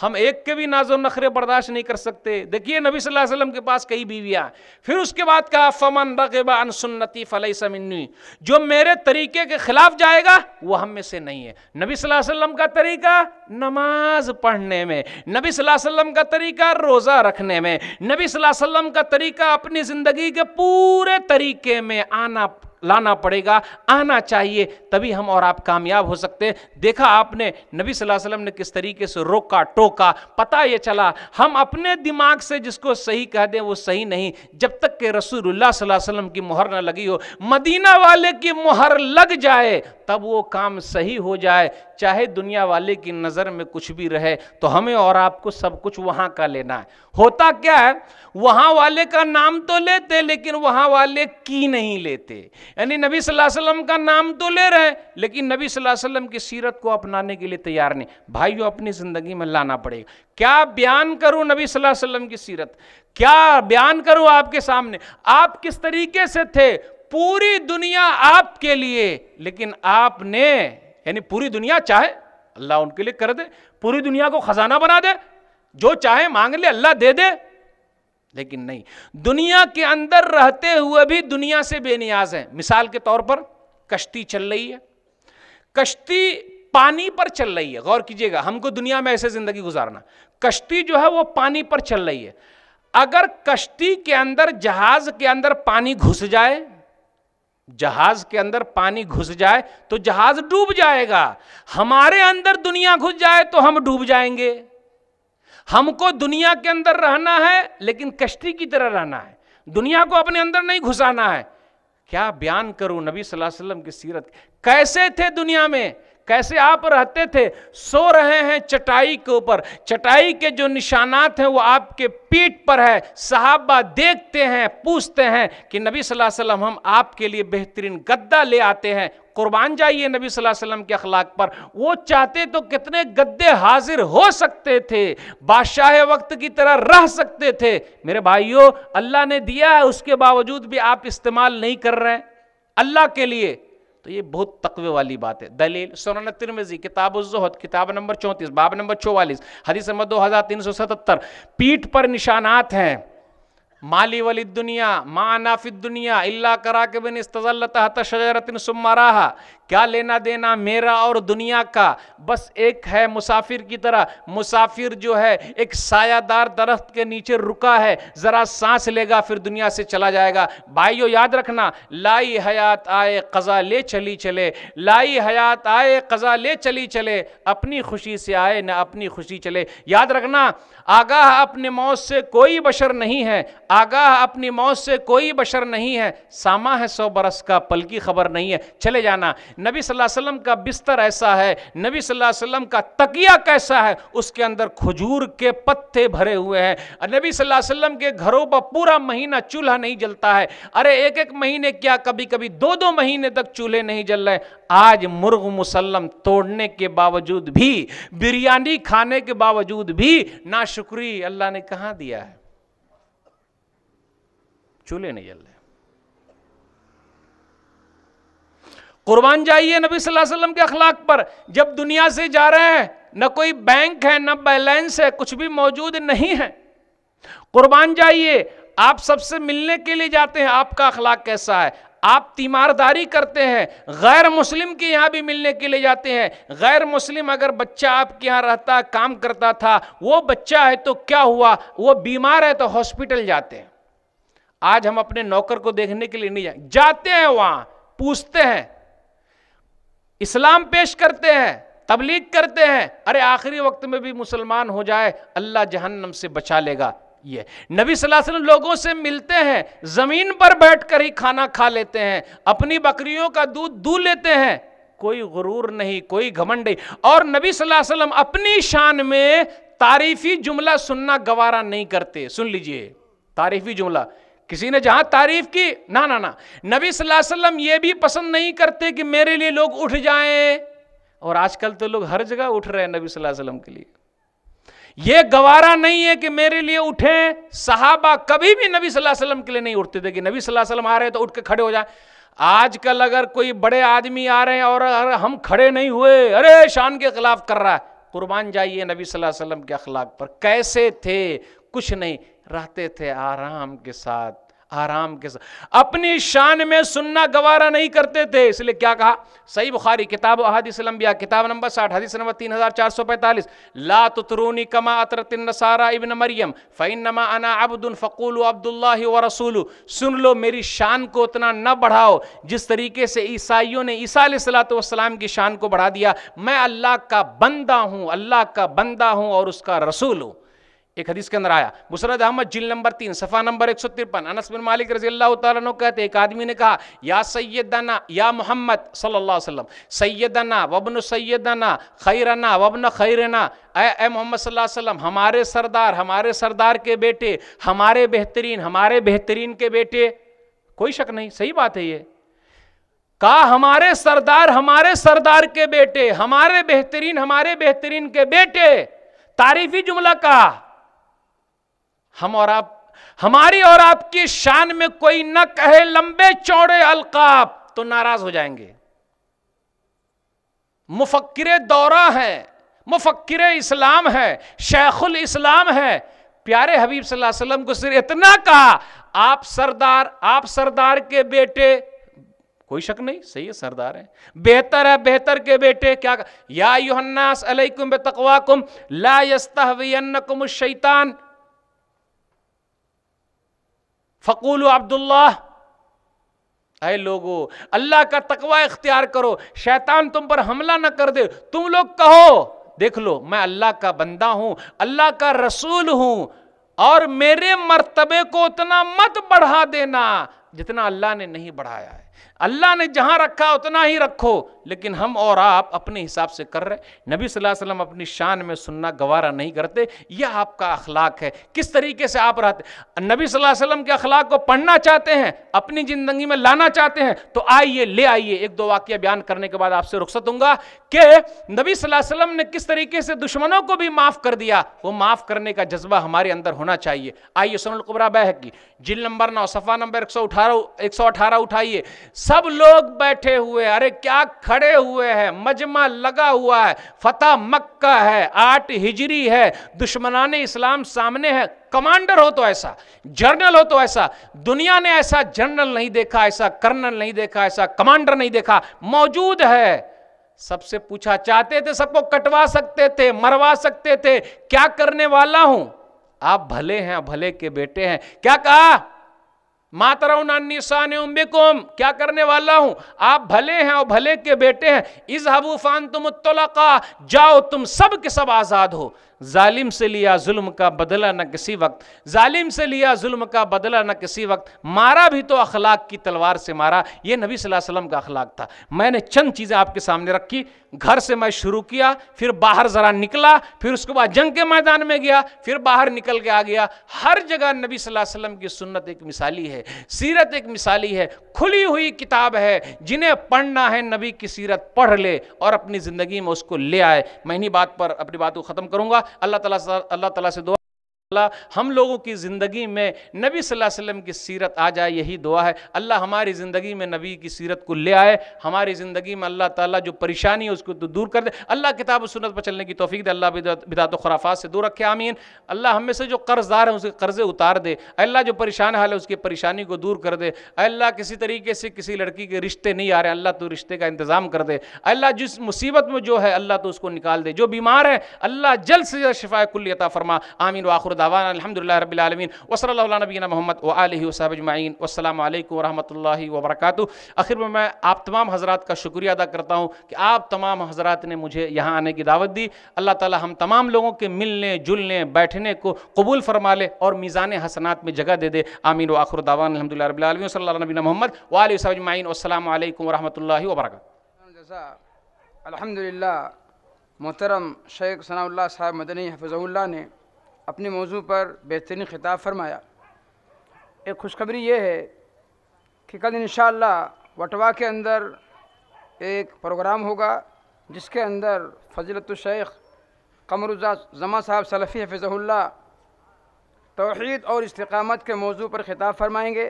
हम एक के भी नाजो नखरे बर्दाश्त नहीं कर सकते देखिए नबी सल्लल्लाहु अलैहि वसल्लम के पास कई बीवियाँ फिर उसके बाद कहा फमन रगबा अन सुन्नति फ़लई समन्नी जो मेरे तरीके के खिलाफ जाएगा वो हम में से नहीं है नबी सल्लल्लाहु अलैहि वसल्लम का तरीका नमाज पढ़ने में नबी सल्लल्लाहु अलैहि वसल्लम का तरीका रोज़ा रखने में नबी सल्लल्लाहु अलैहि वसल्लम का तरीका अपनी ज़िंदगी के पूरे तरीके में आना लाना पड़ेगा आना चाहिए तभी हम और आप कामयाब हो सकते हैं देखा आपने नबी सल्लल्लाहु अलैहि वसल्लम ने किस तरीके से रोका टोका पता ये चला हम अपने दिमाग से जिसको सही कह दें वो सही नहीं जब तक के रसूलुल्लाह सल्लल्लाहु अलैहि वसल्लम की मुहर ना लगी हो मदीना वाले की मुहर लग जाए तब वो काम सही हो जाए चाहे दुनिया वाले की नज़र में कुछ भी रहे तो हमें और आपको सब कुछ वहां का लेना है होता क्या है वहां वाले का नाम तो लेते लेकिन वहां वाले की नहीं लेते यानी नबी सल्लल्लाहु अलैहि वसल्लम का नाम तो ले रहे लेकिन नबी सल्लल्लाहु अलैहि वसल्लम की सीरत को अपनाने के लिए तैयार नहीं भाइयों अपनी ज़िंदगी में लाना पड़ेगा क्या बयान करूं नबी सल्लल्लाहु अलैहि वसल्लम की सीरत क्या बयान करूं आपके सामने आप किस तरीके से थे पूरी दुनिया आपके लिए लेकिन आपने यानी पूरी दुनिया चाहे अल्लाह उनके लिए कर दे पूरी दुनिया को खजाना बना दे जो चाहे मांग ले अल्लाह दे दे लेकिन नहीं दुनिया के अंदर रहते हुए भी दुनिया से बेनियाज है मिसाल के तौर पर कश्ती चल रही है कश्ती पानी पर चल रही है गौर कीजिएगा हमको दुनिया में ऐसे जिंदगी गुजारना कश्ती जो है वो पानी पर चल रही है अगर कश्ती के अंदर जहाज के अंदर पानी घुस जाए जहाज के अंदर पानी घुस जाए तो जहाज डूब जाएगा हमारे अंदर दुनिया घुस जाए तो हम डूब जाएंगे हमको दुनिया के अंदर रहना है लेकिन कश्ती की तरह रहना है दुनिया को अपने अंदर नहीं घुसाना है क्या बयान करूं नबी सल्लल्लाहु अलैहि वसल्लम की सीरत कैसे थे दुनिया में कैसे आप रहते थे सो रहे हैं चटाई के ऊपर चटाई के जो निशानात हैं वो आपके पीठ पर है साहबा देखते हैं पूछते हैं कि नबी सल्लल्लाहु अलैहि वसल्लम हम आपके लिए बेहतरीन गद्दा ले आते हैं कुर्बान जाइए नबी सल्लल्लाहु अलैहि वसल्लम के अखलाक पर वो चाहते तो कितने गद्दे हाजिर हो सकते थे बादशाह वक्त की तरह रह सकते थे मेरे भाइयों अल्लाह ने दिया है उसके बावजूद भी आप इस्तेमाल नहीं कर रहे हैं अल्लाह के लिए तो ये बहुत तकवे वाली बात है दलील सुन तिरमिजी किताब उजहद किताब नंबर चौंतीस बाब नंबर चौवालीस हदीस नंबर दो हज़ार तीन सौ सतहत्तर पीठ पर निशानात हैं माली वाली दुनिया मानाफिद दुनिया अल्ला करा के बिन इस तजल तहत शजरतिन सुमारा क्या लेना देना मेरा और दुनिया का बस एक है मुसाफिर की तरह मुसाफिर जो है एक सायादार दरख्त के नीचे रुका है ज़रा सांस लेगा फिर दुनिया से चला जाएगा भाइयों याद रखना लाई हयात आए कज़ा ले चली चले लाई हयात आए कज़ा ले चली चले अपनी खुशी से आए ना अपनी खुशी चले याद रखना आगाह अपने मौत से कोई बशर नहीं है आगाह अपनी मौत से कोई बशर नहीं है सामा है सौ बरस का पल की खबर नहीं है चले जाना नबी सल्लल्लाहु अलैहि वसल्लम का बिस्तर ऐसा है नबी सल्लल्लाहु अलैहि वसल्लम का तकिया कैसा है उसके अंदर खजूर के पत्ते भरे हुए हैं और नबी सल्लल्लाहु अलैहि वसल्लम के घरों पर पूरा महीना चूल्हा नहीं जलता है अरे एक एक महीने क्या कभी कभी दो दो महीने तक चूल्हे नहीं जल रहे आज मुर्ग मुसलम तोड़ने के बावजूद भी बिरयानी खाने के बावजूद भी ना शुक्री अल्लाह ने कहाँ दिया है चूल्हे नहीं जल रहे कुर्बान जाइए नबी सल्लल्लाहु अलैहि वसल्लम के अखलाक पर जब दुनिया से जा रहे हैं न कोई बैंक है न बैलेंस है कुछ भी मौजूद नहीं है कुर्बान जाइए आप सबसे मिलने के लिए जाते हैं आपका अखलाक कैसा है आप तीमारदारी करते हैं गैर मुस्लिम के यहाँ भी मिलने के लिए जाते हैं गैर मुस्लिम अगर बच्चा आपके यहाँ रहता काम करता था वो बच्चा है तो क्या हुआ वो बीमार है तो हॉस्पिटल जाते हैं आज हम अपने नौकर को देखने के लिए नहीं जाए जाते हैं वहाँ पूछते हैं इस्लाम पेश करते हैं तबलीग करते हैं अरे आखिरी वक्त में भी मुसलमान हो जाए अल्लाह जहन्नम से बचा लेगा ये नबी सल्लल्लाहु अलैहि वसल्लम लोगों से मिलते हैं ज़मीन पर बैठकर ही खाना खा लेते हैं अपनी बकरियों का दूध दू लेते हैं कोई गुरूर नहीं कोई घमंड नहीं और नबी सल्लल्लाहु अलैहि वसल्लम अपनी शान में तारीफी जुमला सुनना गवारा नहीं करते सुन लीजिए तारीफी जुमला किसी ने जहां तारीफ की ना ना ना नबी सल्लल्लाहु अलैहि वसल्लम ये भी पसंद नहीं करते कि मेरे लिए लोग उठ जाएं और आजकल तो लोग हर जगह उठ रहे हैं नबी सल्लल्लाहु अलैहि वसल्लम के लिए ये गवारा नहीं है कि मेरे लिए उठे साहबा कभी भी नबी सल्लल्लाहु अलैहि वसल्लम के लिए नहीं उठते थे कि नबी सल्लल्लाहु अलैहि वसल्लम आ रहे हैं तो उठ के खड़े हो जाए आजकल अगर कोई बड़े आदमी आ रहे हैं और अगर हम खड़े नहीं हुए अरे शान के खिलाफ कर रहा है कुर्बान जाइए नबी सल्लल्लाहु अलैहि वसल्लम के अखलाक पर कैसे थे कुछ नहीं रहते थे आराम के साथ आराम के साथ अपनी शान में सुनना गवारा नहीं करते थे इसलिए क्या कहा सही बुखारी किताब लंबिया किताब नंबर साठ हदीस नंबर तीन हज़ार चार सौ पैंतालीस ला तुतरूनी कमा अतरतिन नसारा इबन मरियम फ़ैन नमा अना अब्दुल फ़कूल अब्दुल्ला व रसूल सुन लो मेरी शान को उतना न बढ़ाओ जिस तरीके से ईसाइयों ने ईसा सलाम की शान को बढ़ा दिया मैं अल्लाह का बंदा हूँ अल्लाह का बंदा हूँ और उसका रसूल हूँ एक हदीस के अंदर आया मुसरद अहमद जिल नंबर तीन सफ़ा नंबर एक सौ तिरपन अनस बिन मालिक रजी अल्लाह कहते एक आदमी ने कहा या सैदना या मोहम्मद सल्ला वसम सैदना वबन सैदना खैरना वबन खैरना ए मोहम्मद वसल्लम हमारे सरदार हमारे सरदार के बेटे हमारे बेहतरीन हमारे बेहतरीन के बेटे कोई शक नहीं सही बात है ये कहा हमारे सरदार हमारे सरदार के बेटे हमारे बेहतरीन हमारे बेहतरीन के बेटे तारीफी जुमला कहा हम और आप हमारी और आपकी शान में कोई न कहे लंबे चौड़े अलकाब तो नाराज हो जाएंगे मुफक्र दौरा है मुफक्र इस्लाम है शेखुल इस्लाम है प्यारे हबीब सल्लल्लाहु अलैहि वसल्लम को सिर्फ इतना कहा आप सरदार आप सरदार के बेटे कोई शक नहीं सही है सरदार है बेहतर है बेहतर के बेटे क्या या युहन्नास अलैकुम बेतकवाकुम ला यस्तहवियन्नकुम शैतान फ़कूल अब्दुल्ला अरे लोगो अल्लाह का तकवा इख्तियार करो शैतान तुम पर हमला ना कर दे तुम लोग कहो देख लो मैं अल्लाह का बंदा हूं अल्लाह का रसूल हूं और मेरे मर्तबे को उतना मत बढ़ा देना जितना अल्लाह ने नहीं बढ़ाया है अल्लाह ने जहाँ रखा उतना ही रखो लेकिन हम और आप अपने हिसाब से कर रहे नबी सल्लल्लाहु अलैहि वसल्लम अपनी शान में सुनना गवारा नहीं करते यह आपका अखलाक है किस तरीके से आप रहते नबी सल्लल्लाहु अलैहि वसल्लम के अखलाक को पढ़ना चाहते हैं अपनी ज़िंदगी में लाना चाहते हैं तो आइए ले आइए एक दो वाक्य बयान करने के बाद आपसे रुख्सत हूँगा कि नबी वसल्लम ने किस तरीके से दुश्मनों को भी माफ़ कर दिया वो माफ़ करने का जज्बा हमारे अंदर होना चाहिए आइए सुनल कुबरा बह की जिल नंबर नौ सफ़ा नंबर एक सौ अठारह उठाइए सब लोग बैठे हुए अरे क्या खड़े हुए हैं मजमा लगा हुआ है फतेह मक्का है आठ हिजरी है दुश्मनान इस्लाम सामने है कमांडर हो तो ऐसा जर्नल हो तो ऐसा दुनिया ने ऐसा जर्नल नहीं देखा ऐसा कर्नल नहीं देखा ऐसा कमांडर नहीं देखा मौजूद है सबसे पूछा चाहते थे सबको कटवा सकते थे मरवा सकते थे क्या करने वाला हूं आप भले हैं भले के बेटे हैं क्या कहा मातरा सान उम्बिकुम क्या करने वाला हूँ आप भले हैं और भले के बेटे हैं इस हबूफान तुम उत्तलाका जाओ तुम सब के सब आज़ाद हो जालिम से लिया जुल्म का बदला न किसी वक्त जालिम से लिया जुल्म का बदला न किसी वक्त मारा भी तो अखलाक की तलवार से मारा ये नबी वसल्लम का अखलाक था मैंने चंद चीज़ें आपके सामने रखी घर से मैं शुरू किया फिर बाहर ज़रा निकला फिर उसके बाद जंग के मैदान में गया फिर बाहर निकल के आ गया हर जगह नबी वसल्लम की सुन्नत एक मिसाली है सीरत एक मिसाली है खुली हुई किताब है जिन्हें पढ़ना है नबी की सीरत पढ़ ले और अपनी ज़िंदगी में उसको ले आए मैं इन्हीं बात पर अपनी बात को ख़त्म करूँगा अल्लाह तला अल्लाह तला से दुआ हम लोगों की ज़िंदगी में नबी वसल्लम की सीरत आ जाए यही दुआ है अल्लाह हमारी ज़िंदगी में नबी की सीरत को ले आए हमारी ज़िंदगी में अल्लाह ताला जो परेशानी है उसको तो दूर कर दे अल्लाह किताब सुनत पर चलने की तोफ़ी दे अल्लाह बिदात खुराफात से दूर रखे आमीन अल्लाह हमें से जो कर्जदार हैं उसके कर्ज़े उतार दे अल्लाह जो परेशान हाल है उसकी परेशानी को दूर कर दे अल्लाह किसी तरीके से किसी लड़की के रिश्ते नहीं आ रहे अल्लाह तो रिश्ते का इंतज़ाम कर दे अल्लाह जिस मुसीबत में जो है अल्लाह तो उसको निकाल दे जो बीमार है अल्लाह जल्द से जल्द शिफाय कुल्लता फरमा आमीन वाखुरदा दावाना अलहमदिल्ला रबीआलमीन वसल नबीना मोहम्मद व आलि वसाब अजमाइन वसलम आखिर में मैं आप तमाम हजरात का शुक्रिया अदा करता हूँ कि आप तमाम हजरात ने मुझे यहाँ आने की दावत दी अल्लाह ताला हम तमाम लोगों के मिलने जुलने बैठने को कबूल फरमा ले और मीज़ान हसनात में जगह दे दे आमीन व आखिर दावान अलहमदिल्ला रबीआलमी वसल मोहम्मद वाल वसाब अजमाइन वसलम वरहमल अलहमदिल्ला मोहतरम शेख सनाउल्ला साहब मदनी हफजल्ला ने अपने मौजू पर बेहतरीन ख़िताब फरमाया एक खुशखबरी ये है कि कल इन वटवा के अंदर एक प्रोग्राम होगा जिसके अंदर फजलत शेख कमरुजा जमा साहब सलफ़ी हफिज़ल्ला तोहद और इस्तकामत के मौजू पर ख़िताब फरमाएँगे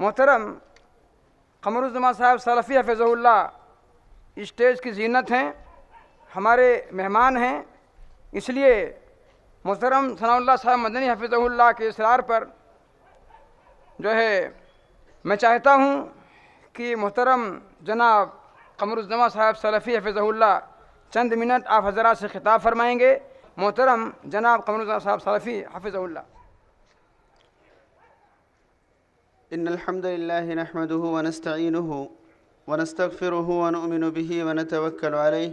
मोहतरम कमरुजमा साहब सलफ़ी हफिज़ल्ला स्टेज की जीनत हैं हमारे मेहमान हैं इसलिए मुहरम सना साहब मदनी हफिज़ल्ला के इसरार पर जो है मैं चाहता हूँ कि मुहतरम जनाब कमरुजमा साहब सलफ़ी हफिज़ल्ला चंद मिनट आप हजरा से खिताब फरमाएँगे मोहतरम जनाब कमरुजमा साहब सलफ़ी हफिज़ल्ला إن الحمد لله نحمده ونستعينه ونستغفره ونؤمن به ونتوكل عليه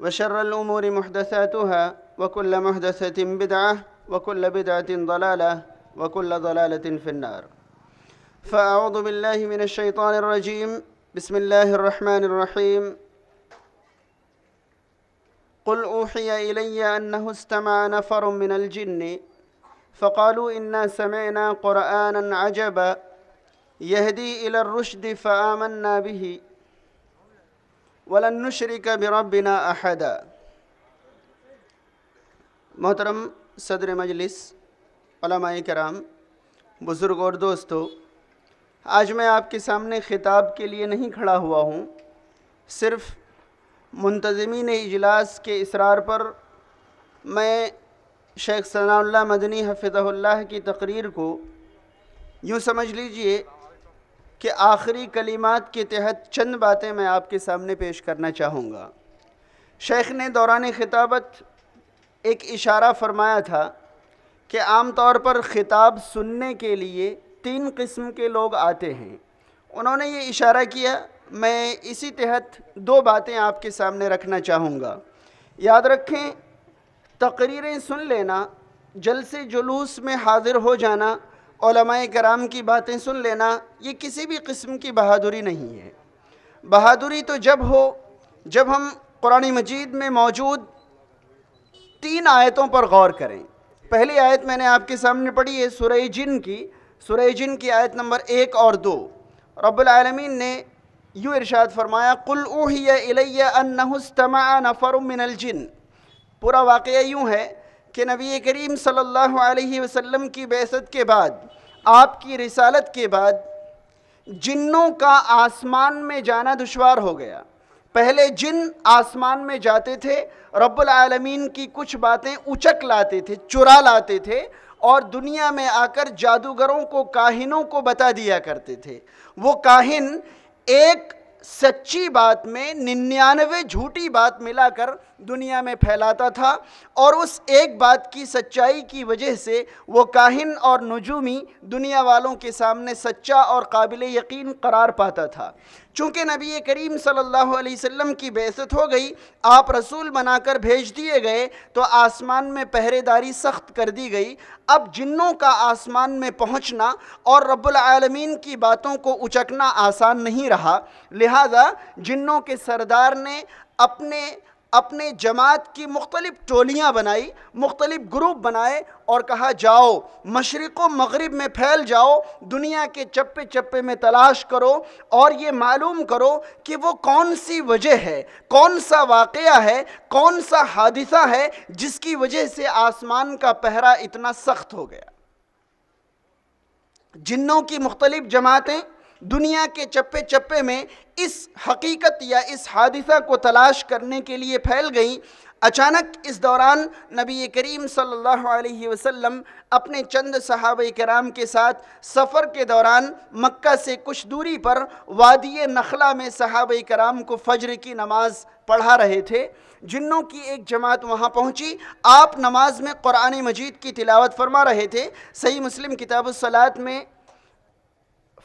وشر الأمور محدثاتها وكل محدثة بدعة وكل بدعة ضلالة وكل ضلالة في النار فأعوذ بالله من الشيطان الرجيم بسم الله الرحمن الرحيم قل أوحي إلي أنه استمع نفر من الجن فقالوا إنا سمعنا قرآنا عجبا يهدي إلى الرشد فآمنا به वलन का बिना अहदा मोहतरम सदर मजलिस कराम बुज़ुर्ग और दोस्तों आज मैं आपके सामने ख़िताब के लिए नहीं खड़ा हुआ हूँ सिर्फ़ मुंतज़मीन इजलास के इसरार पर मैं शेख सनाउल्ला मदनी हफ़िज़ल्ला की तकरीर को यूँ समझ लीजिए कि आखिरी कलिमात के तहत चंद बातें मैं आपके सामने पेश करना चाहूँगा शेख ने दौरान ख़िताबत एक इशारा फरमाया था कि आम तौर पर ख़िताब सुनने के लिए तीन किस्म के लोग आते हैं उन्होंने ये इशारा किया मैं इसी तहत दो बातें आपके सामने रखना चाहूँगा याद रखें तकरीरें सुन लेना जलसे जुलूस में हाज़िर हो जाना कराम की बातें सुन लेना ये किसी भी किस्म की बहादुरी नहीं है बहादुरी तो जब हो जब हम कुरान मजीद में मौजूद तीन आयतों पर गौर करें पहली आयत मैंने आपके सामने पढ़ी है सुरह जिन की सुरह जिन की आयत नंबर एक और दो रबालमीन ने यूँ इरशाद फरमाया कुल उहिया इलैया अन्नहुस्तमा नफ़र मिनल जिन पूरा वाक़ यूँ है कि नबी करीम सल्लल्लाहु अलैहि वसल्लम की बेसत के बाद आपकी रिसालत के बाद जिन्नों का आसमान में जाना दुशवार हो गया पहले जिन आसमान में जाते थे रब्बुल आलमीन की कुछ बातें उचक लाते थे चुरा लाते थे और दुनिया में आकर जादूगरों को काहिनों को बता दिया करते थे वो काहिन एक सच्ची बात में निन्यानवे झूठी बात मिलाकर दुनिया में फैलाता था और उस एक बात की सच्चाई की वजह से वो काहिन और नजूमी दुनिया वालों के सामने सच्चा और काबिल यकीन करार पाता था चूँकि नबी करीम सल्लल्लाहु अलैहि वसल्लम की बेसत हो गई आप रसूल बनाकर भेज दिए गए तो आसमान में पहरेदारी सख्त कर दी गई अब जिन्नों का आसमान में पहुँचना और रब्लमीन की बातों को उचकना आसान नहीं रहा लिहाजा जिन्नों के सरदार ने अपने अपने जमात की मुख्तलिफ टोलियाँ बनाई मुख्तलिफ ग्रुप बनाए और कहा जाओ मशरक़ मगरब में फैल जाओ दुनिया के चप्पे चप्पे में तलाश करो और ये मालूम करो कि वो कौन सी वजह है कौन सा वाक़ है कौन सा हादसा है जिसकी वजह से आसमान का पहरा इतना सख्त हो गया जिन्नों की मुख्तलिफ जमातें दुनिया के चप्पे चप्पे में इस हकीकत या इस हादिसा को तलाश करने के लिए फैल गई अचानक इस दौरान नबी करीम सल्लल्लाहु अलैहि वसल्लम अपने चंद सहाब कराम के साथ सफ़र के दौरान मक्का से कुछ दूरी पर वादिय नखला में सहाब कराम को फजर की नमाज़ पढ़ा रहे थे जिन्हों की एक जमात वहाँ पहुँची आप नमाज में क़ुरान मजीद की तिलावत फरमा रहे थे सही मुस्लिम किताब सलात में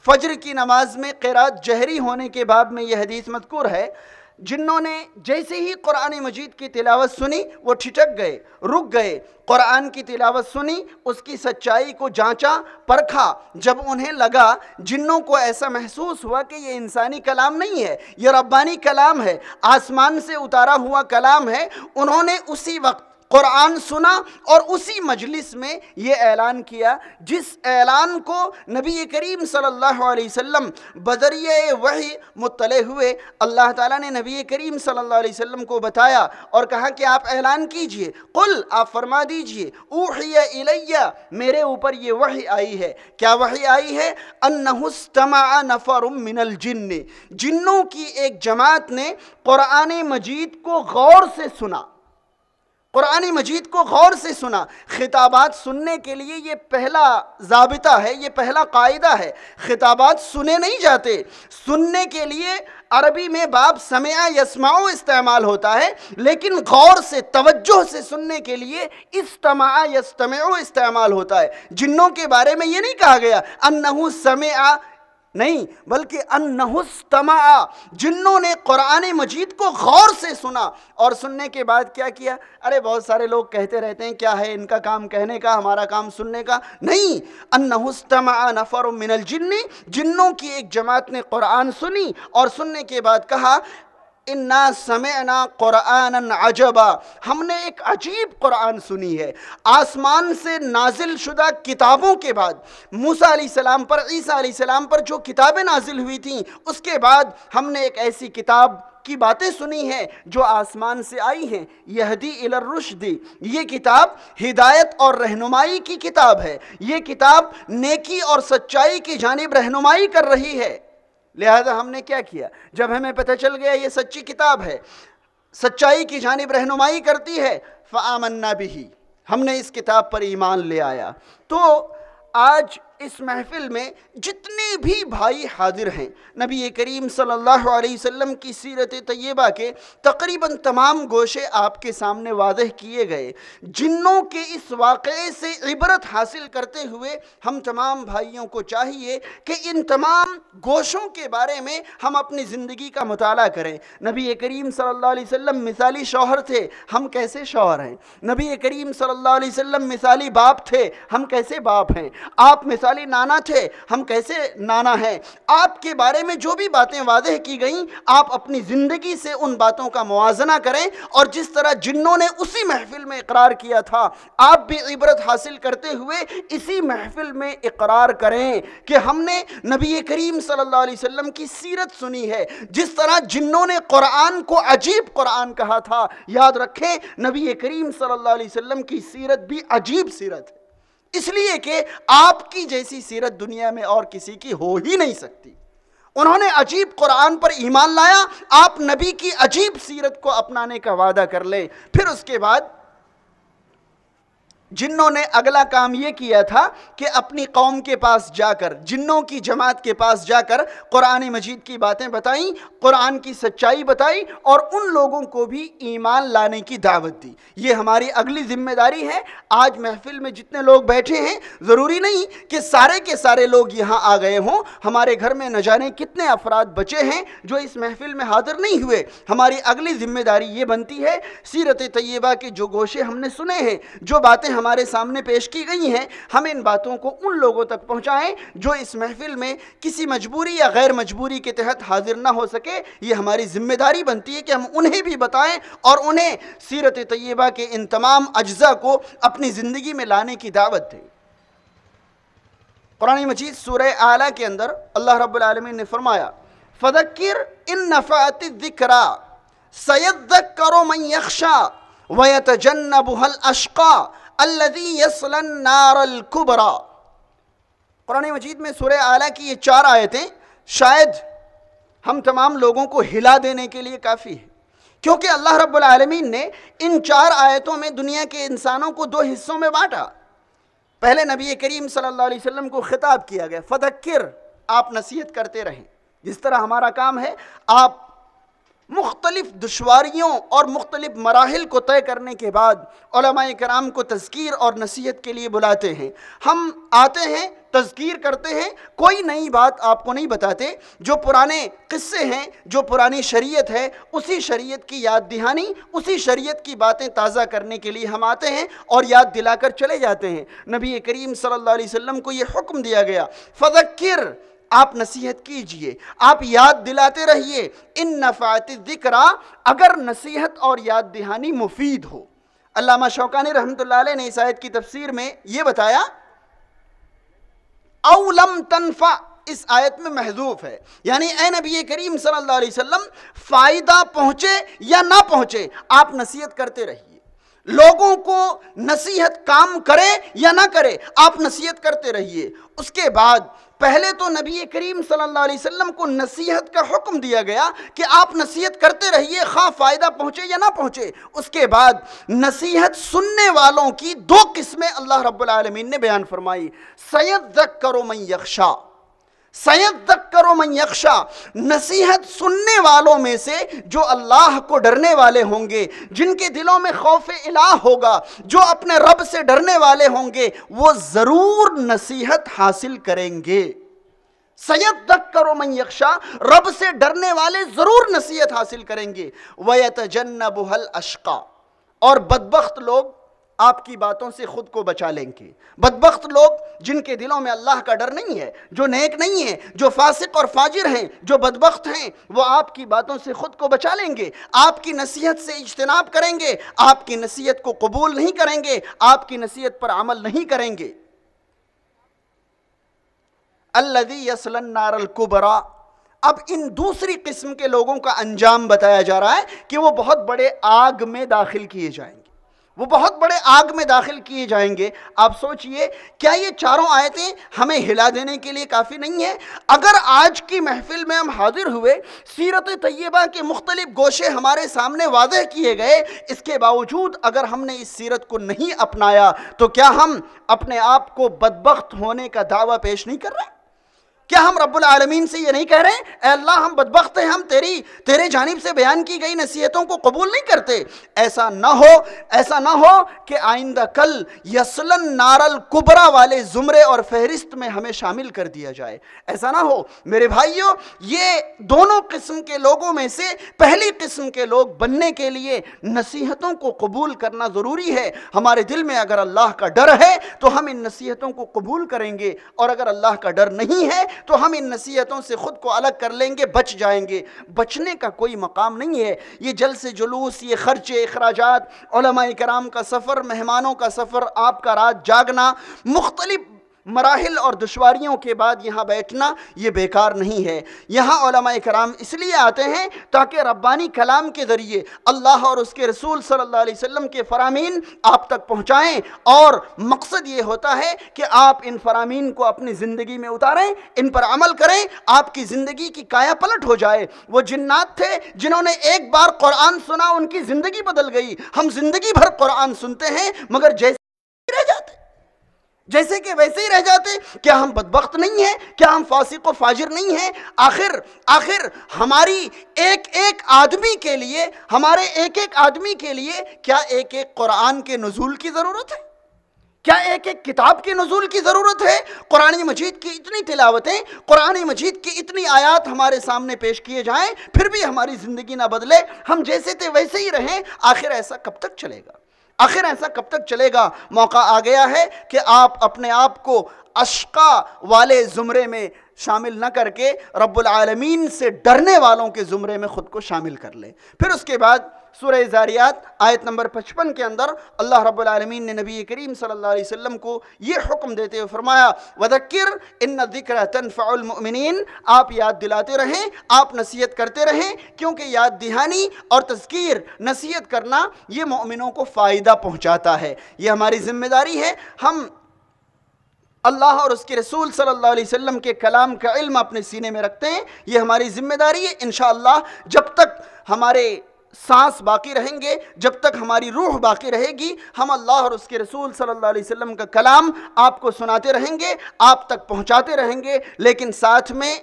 फजर की नमाज में क़रात जहरी होने के बाब में यह हदीस मजकूर है जिन्होंने जैसे ही कुरान मजीद की तिलावत सुनी वो ठिठक गए रुक गए कुरान की तिलावत सुनी उसकी सच्चाई को जांचा परखा जब उन्हें लगा जिन्हों को ऐसा महसूस हुआ कि ये इंसानी कलाम नहीं है ये रब्बानी कलाम है आसमान से उतारा हुआ कलाम है उन्होंने उसी वक्त कुरान सुना और उसी मजलिस में ये ऐलान किया जिस ऐलान को नबी करीम सल्लल्लाहु अलैहि वसल्लम बजरिए वही मुतले हुए अल्लाह ताला ने नबी करीम सल्लल्लाहु अलैहि वसल्लम को बताया और कहा कि आप ऐलान कीजिए कुल आप फरमा दीजिए ऊहिया इलैया मेरे ऊपर ये वही आई है क्या वही आई है अन्नहुस्तमा नफ़र मिनल जिन्न जिन्नों की एक जमात ने क़ुरान मजीद को गौर से सुना कुरान मजीद को गौर से सुना खिताबात सुनने के लिए ये पहला जाबिता है ये पहला कायदा है खिताबात सुने नहीं जाते सुनने के लिए अरबी में बाप समया यसमाओ इस्तेमाल होता है लेकिन गौर से तवज्जो से सुनने के लिए इस्तमा यस्तमो इस्तेमाल होता है जिन्नों के बारे में ये नहीं कहा गया अन्नहू समया नहीं बल्कि अन्नहुस्तमा जिन्नों जिन्होंने कुरान मजीद को गौर से सुना और सुनने के बाद क्या किया अरे बहुत सारे लोग कहते रहते हैं क्या है इनका काम कहने का हमारा काम सुनने का नहीं अन्नहुस्तमा नफ़र मिनल जिन्नी जिन्नों की एक जमात ने कुरान सुनी और सुनने के बाद कहा इन्ना समेना क़ुरान अजबा हमने एक अजीब कुरान सुनी है आसमान से नाजिल शुदा किताबों के बाद मूसा सलाम पर ईसा सलाम पर जो किताबें नाजिल हुई थीं उसके बाद हमने एक ऐसी किताब की बातें सुनी हैं जो आसमान से आई हैं यहदी इलरुशदी ये किताब हिदायत और रहनुमाई की किताब है ये किताब नेकी और सच्चाई की जानब रहनुमाई कर रही है लिहाजा हमने क्या किया जब हमें पता चल गया ये सच्ची किताब है सच्चाई की जानब रहनुमाई करती है फ़ामन्ना भी हमने इस किताब पर ईमान ले आया तो आज इस महफिल में जितने भी भाई हाजिर हैं नबी करीम सल्लल्लाहु अलैहि वसल्लम की सीरत तय्यबा के तकरीबन तमाम गोशे आपके सामने वाजह किए गए जिन्हों के इस वाक़े से इबरत हासिल करते हुए हम तमाम भाइयों को चाहिए कि इन तमाम गोशों के बारे में हम अपनी ज़िंदगी का मताल करें नबी करीम सल्लल्लाहु अलैहि वसल्लम मिसाली शौहर थे हम कैसे शौहर हैं नबी करीम सल्लल्लाहु अलैहि वसल्लम मिसाली बाप थे हम कैसे बाप हैं आप मिसाल मिसाली नाना थे हम कैसे नाना हैं आपके बारे में जो भी बातें वाजह की गई आप अपनी ज़िंदगी से उन बातों का मुजना करें और जिस तरह जिन्होंने ने उसी महफिल में इकरार किया था आप भी इबरत हासिल करते हुए इसी महफिल में इकरार करें कि हमने नबी करीम सल्लल्लाहु अलैहि वसल्लम की सीरत सुनी है जिस तरह जिन्हों ने कुरान को अजीब कुरान कहा था याद रखें नबी करीम सल्लल्लाहु अलैहि वसल्लम की सीरत भी अजीब सीरत है इसलिए कि आपकी जैसी सीरत दुनिया में और किसी की हो ही नहीं सकती उन्होंने अजीब कुरान पर ईमान लाया आप नबी की अजीब सीरत को अपनाने का वादा कर ले फिर उसके बाद जिन्होंने अगला काम ये किया था कि अपनी कौम के पास जाकर जिन्हों की जमात के पास जाकर कुरान मजीद की बातें बताई कुरान की सच्चाई बताई और उन लोगों को भी ईमान लाने की दावत दी ये हमारी अगली जिम्मेदारी है आज महफिल में जितने लोग बैठे हैं ज़रूरी नहीं कि सारे के सारे लोग यहाँ आ गए हों हमारे घर में न जाने कितने अफराद बचे हैं जो इस महफिल में हाजिर नहीं हुए हमारी अगली जिम्मेदारी ये बनती है सीरत तय्यबा के जो गोशे हमने सुने हैं जो बातें हम हमारे सामने पेश की गई हैं हम इन बातों को उन लोगों तक पहुँचाएँ जो इस महफिल में किसी मजबूरी या गैर मजबूरी के तहत हाजिर ना हो सके ये हमारी जिम्मेदारी बनती है कि हम उन्हें भी बताएँ और उन्हें सीरत तय्यबा के इन तमाम अज्जा को अपनी ज़िंदगी में लाने की दावत दें कुरान मजीद सूर आला के अंदर अल्लाह रब्लम ने फरमाया फ़दक्र इन नफ़ात दिक्रा सैद करो मैं यक्षा मैक्षा वयतजन्नबुहल अशका अल्लदी कुरान मजीद में सुर आला की ये चार आयतें शायद हम तमाम लोगों को हिला देने के लिए काफ़ी है क्योंकि अल्लाह रब्बुल ने इन चार आयतों में दुनिया के इंसानों को दो हिस्सों में बांटा पहले नबी करीम सल्लल्लाहु अलैहि वसल्लम को ख़िताब किया गया फदक्र आप नसीहत करते रहें जिस तरह हमारा काम है आप मुख्तलिफ दुशारियों और मुख्तलिफ मराहल को तय करने के बाद कराम को तस्कीर और नसीहत के लिए बुलाते हैं हम आते हैं तस्कीर करते हैं कोई नई बात आपको नहीं बताते जो पुराने किस्से हैं जो पुरानी शरीयत है उसी शरीयत की याद दहानी उसी शरीयत की बातें ताज़ा करने के लिए हम आते हैं और याद दिलाकर चले जाते हैं नबी करीम सल्लल्लाहु अलैहि वसल्लम को ये हुक्म दिया गया फ़ज़क्र आप नसीहत कीजिए आप याद दिलाते रहिए इन नफ़ात ज़िक्रा अगर नसीहत और याद दहानी मुफीद हो अल्लामा शौकान रहमत ने इस आयत की तफसीर में ये बताया अवलम तनफ़ा इस आयत में महजूफ है यानी ए नबी करीम सल्लल्लाहु अलैहि वसल्लम फ़ायदा पहुंचे या ना पहुंचे आप नसीहत करते रहिए लोगों को नसीहत काम करे या ना करे आप नसीहत करते रहिए उसके बाद पहले तो नबी करीम सल्लल्लाहु अलैहि वसल्लम को नसीहत का हुक्म दिया गया कि आप नसीहत करते रहिए खा फ़ायदा पहुँचे या ना पहुँचे उसके बाद नसीहत सुनने वालों की दो किस्में अल्लाह रब्बुल रबालमीन ने बयान फरमाई सैद करो मैं यक्षा तक करो मन यक्षा नसीहत सुनने वालों में से जो अल्लाह को डरने वाले होंगे जिनके दिलों में खौफ इलाह होगा जो अपने रब से डरने वाले होंगे वो ज़रूर नसीहत हासिल करेंगे सैद करो मन यक्षा रब से डरने वाले ज़रूर नसीहत हासिल करेंगे वयत जन्नबुहल अशका और बदबख्त लोग आपकी बातों से खुद को बचा लेंगे बदबخت लोग जिनके दिलों में अल्लाह का डर नहीं है जो नेक नहीं है जो फासिक और फाजिर हैं जो बदबख्त हैं वो आपकी बातों से खुद को बचा लेंगे आपकी नसीहत से इजतनाब करेंगे आपकी नसीहत को कबूल नहीं करेंगे आपकी नसीहत पर अमल नहीं करेंगे الذي يصل النار الكبرى अब इन दूसरी किस्म के लोगों का अंजाम बताया जा रहा है कि वो बहुत बड़े आग में दाखिल किए जाएंगे वो बहुत बड़े आग में दाखिल किए जाएंगे आप सोचिए क्या ये चारों आयतें हमें हिला देने के लिए काफ़ी नहीं है अगर आज की महफिल में हम हाजिर हुए सीरत तय्यबा के मुख्तलिफ गोशे हमारे सामने वाजह किए गए इसके बावजूद अगर हमने इस सीरत को नहीं अपनाया तो क्या हम अपने आप को बदबخت होने का दावा पेश नहीं कर रहे क्या हम रब्बुल आलमीन से ये नहीं कह रहे हैं अल्लाह हम बदबخت हैं हम तेरी तेरे जानब से बयान की गई नसीहतों को कबूल नहीं करते ऐसा ना हो ऐसा ना हो कि आइंदा कल यसलन नारल कुबरा वाले ज़ुमरे और फहरिस्त में हमें शामिल कर दिया जाए ऐसा ना हो मेरे भाइयों ये दोनों किस्म के लोगों में से पहली किस्म के लोग बनने के लिए नसीहतों को कबूल करना ज़रूरी है हमारे दिल में अगर अल्लाह का डर है तो हम इन नसीहतों को कबूल करेंगे और अगर अल्लाह का डर नहीं है तो हम इन नसीहतों से ख़ुद को अलग कर लेंगे बच जाएंगे बचने का कोई मकाम नहीं है ये जल से जुलूस ये खर्चे अखराज कराम का सफ़र मेहमानों का सफ़र आपका रात जागना मुख्तलिफ़ मराहल और दुशारियों के बाद यहाँ बैठना ये बेकार नहीं है यहाँ कराम इसलिए आते हैं ताकि रब्बानी कलाम के ज़रिए अल्लाह और उसके रसूल सल्लल्लाहु अलैहि वसल्लम के फ़रामीन आप तक पहुँचाएँ और मकसद ये होता है कि आप इन फ़रामीन को अपनी ज़िंदगी में उतारें इन पर अमल करें आपकी ज़िंदगी की काया पलट हो जाए वो जन्नात थे जिन्होंने एक बार कुरान सुना उनकी ज़िंदगी बदल गई हम ज़िंदगी भर कुरान सुनते हैं मगर जैसे रह जाते जैसे कि वैसे ही रह जाते क्या हम बदबخت नहीं हैं क्या हम फासिक और फाजिर नहीं हैं आखिर आखिर हमारी एक एक आदमी के लिए हमारे एक एक आदमी के लिए क्या एक एक कुरान के नजूल की ज़रूरत है क्या एक एक किताब के नजूल की ज़रूरत है कुरान मजीद की इतनी तिलावतें कुरान मजीद की इतनी आयात हमारे सामने पेश किए जाएं फिर भी हमारी ज़िंदगी ना बदले हम जैसे थे वैसे ही रहें आखिर ऐसा कब तक चलेगा आखिर ऐसा कब तक चलेगा मौका आ गया है कि आप अपने आप को अशका वाले ज़ुमरे में शामिल न करके रब्बुल आलमीन से डरने वालों के ज़ुमरे में ख़ुद को शामिल कर ले फिर उसके बाद सुरह ज़ारियात आयत नंबर पचपन के अंदर अल्लाह रब्लमीन ने नबी करीम सल्लल्लाहु अलैहि वसल्लम को ये हुक्म देते हुए फरमाया वदक्र इन ज़िक्र तनफ़ामिन आप याद दिलाते रहें आप नसीहत करते रहें क्योंकि याद दहानी और तस्कीर नसीहत करना ये ममिनों को फ़ायदा पहुँचाता है ये हमारी जिम्मेदारी है हम अल्लाह और उसके रसूल सल्लल्लाहु अलैहि वसल्लम के कलाम का इल्म अपने सीने में रखते हैं ये हमारी जिम्मेदारी है इन जब तक हमारे सांस बाकी रहेंगे जब तक हमारी रूह बाकी रहेगी हम अल्लाह और उसके रसूल सल्लल्लाहु अलैहि वसल्लम का कलाम आपको सुनाते रहेंगे आप तक पहुंचाते रहेंगे लेकिन साथ में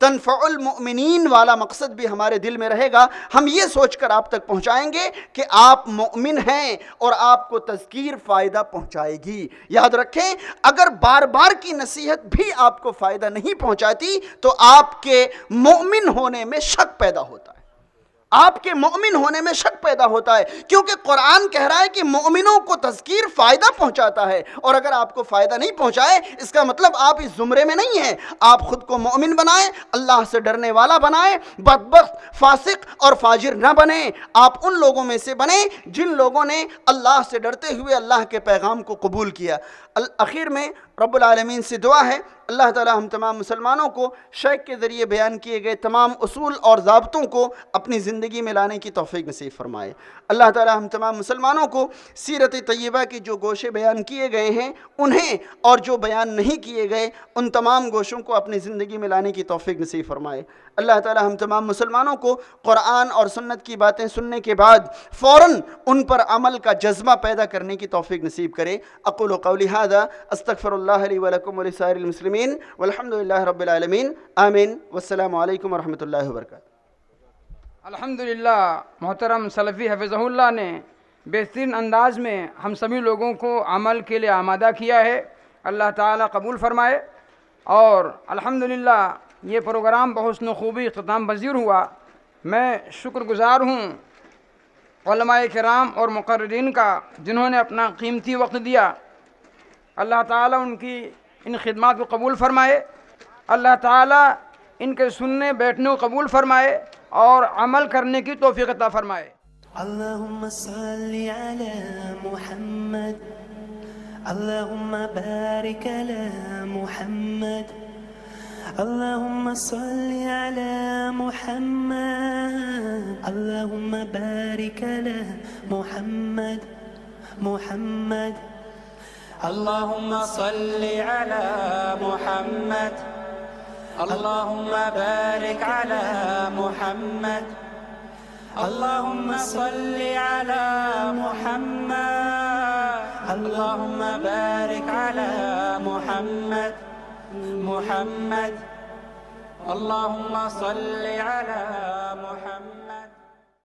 तनफ़ुलमिन वाला मकसद भी हमारे दिल में रहेगा हम ये सोचकर आप तक पहुंचाएंगे कि आप मोमिन हैं और आपको तस्कीर फ़ायदा पहुंचाएगी याद रखें अगर बार बार की नसीहत भी आपको फ़ायदा नहीं पहुंचाती तो आपके मोमिन होने में शक पैदा होता है आपके मोमिन होने में शक पैदा होता है क्योंकि कुरान कह रहा है कि मोमिनों को तस्कीर फ़ायदा पहुंचाता है और अगर आपको फ़ायदा नहीं पहुंचाए इसका मतलब आप इस ज़ुमरे में नहीं हैं आप ख़ुद को मोमिन बनाएं अल्लाह से डरने वाला बनाएं बदबक फासिक और फाजिर ना बने आप उन लोगों में से बने जिन लोगों ने अल्लाह से डरते हुए अल्लाह के पैगाम को कबूल किया आखिर में रबालमीन से दुआ है अल्लाह ताला हम तमाम मुसलमानों को शेख के ज़रिए बयान किए गए तमाम असूल और ज़बतों को अपनी ज़िंदगी में लाने की तोफ़ी नसीब फरमाए अल्लाह ताला हम तमाम मुसलमानों को सीरत तय्यबा के जो गोशे बयान किए गए हैं उन्हें और जो बयान नहीं किए गए उन तमाम गोशों को अपनी ज़िंदगी में लाने की तोफ़ी नसीब फरमाए अल्लाह ताला हम तमाम मुसलमानों को क़ुरान और सुन्नत की बातें सुनने के बाद फ़ौर उन पर अमल का जज्बा पैदा करने की तोफ़ी नसीब करे अकुल कौली हादा अस्तफ़र वलकम आलमीन वलहमदिल्ला रबालमीन आमीन वसलम वरहमल वर्क अलहमदिल्ला मोहतरम सलफ़ी हफिज़ल्ला ने बेहतरीन अंदाज में हम सभी लोगों को अमल के लिए आमादा किया है अल्लाह ताला कबूल फरमाए और अल्हम्दुलिल्लाह ये प्रोग्राम बहुत खूबी अख्ताम पजीर हुआ मैं शुक्रगुजार हूँ कराम और मुकर्रीन का जिन्होंने अपना कीमती वक्त दिया अल्लाह ताला उनकी इन खिदमत को कबूल फ़रमाए अल्लाह ताला इनके सुनने बैठने को कबूल फ़रमाए और अमल करने की तोफ़ी अता फ़रमाए मोहम्मद اللهم بارك على محمد اللهم صل على محمد محمد محمد اللهم صل على محمد اللهم بارك على محمد اللهم صل على محمد اللهم بارك على محمد محمد اللهم صل على محمد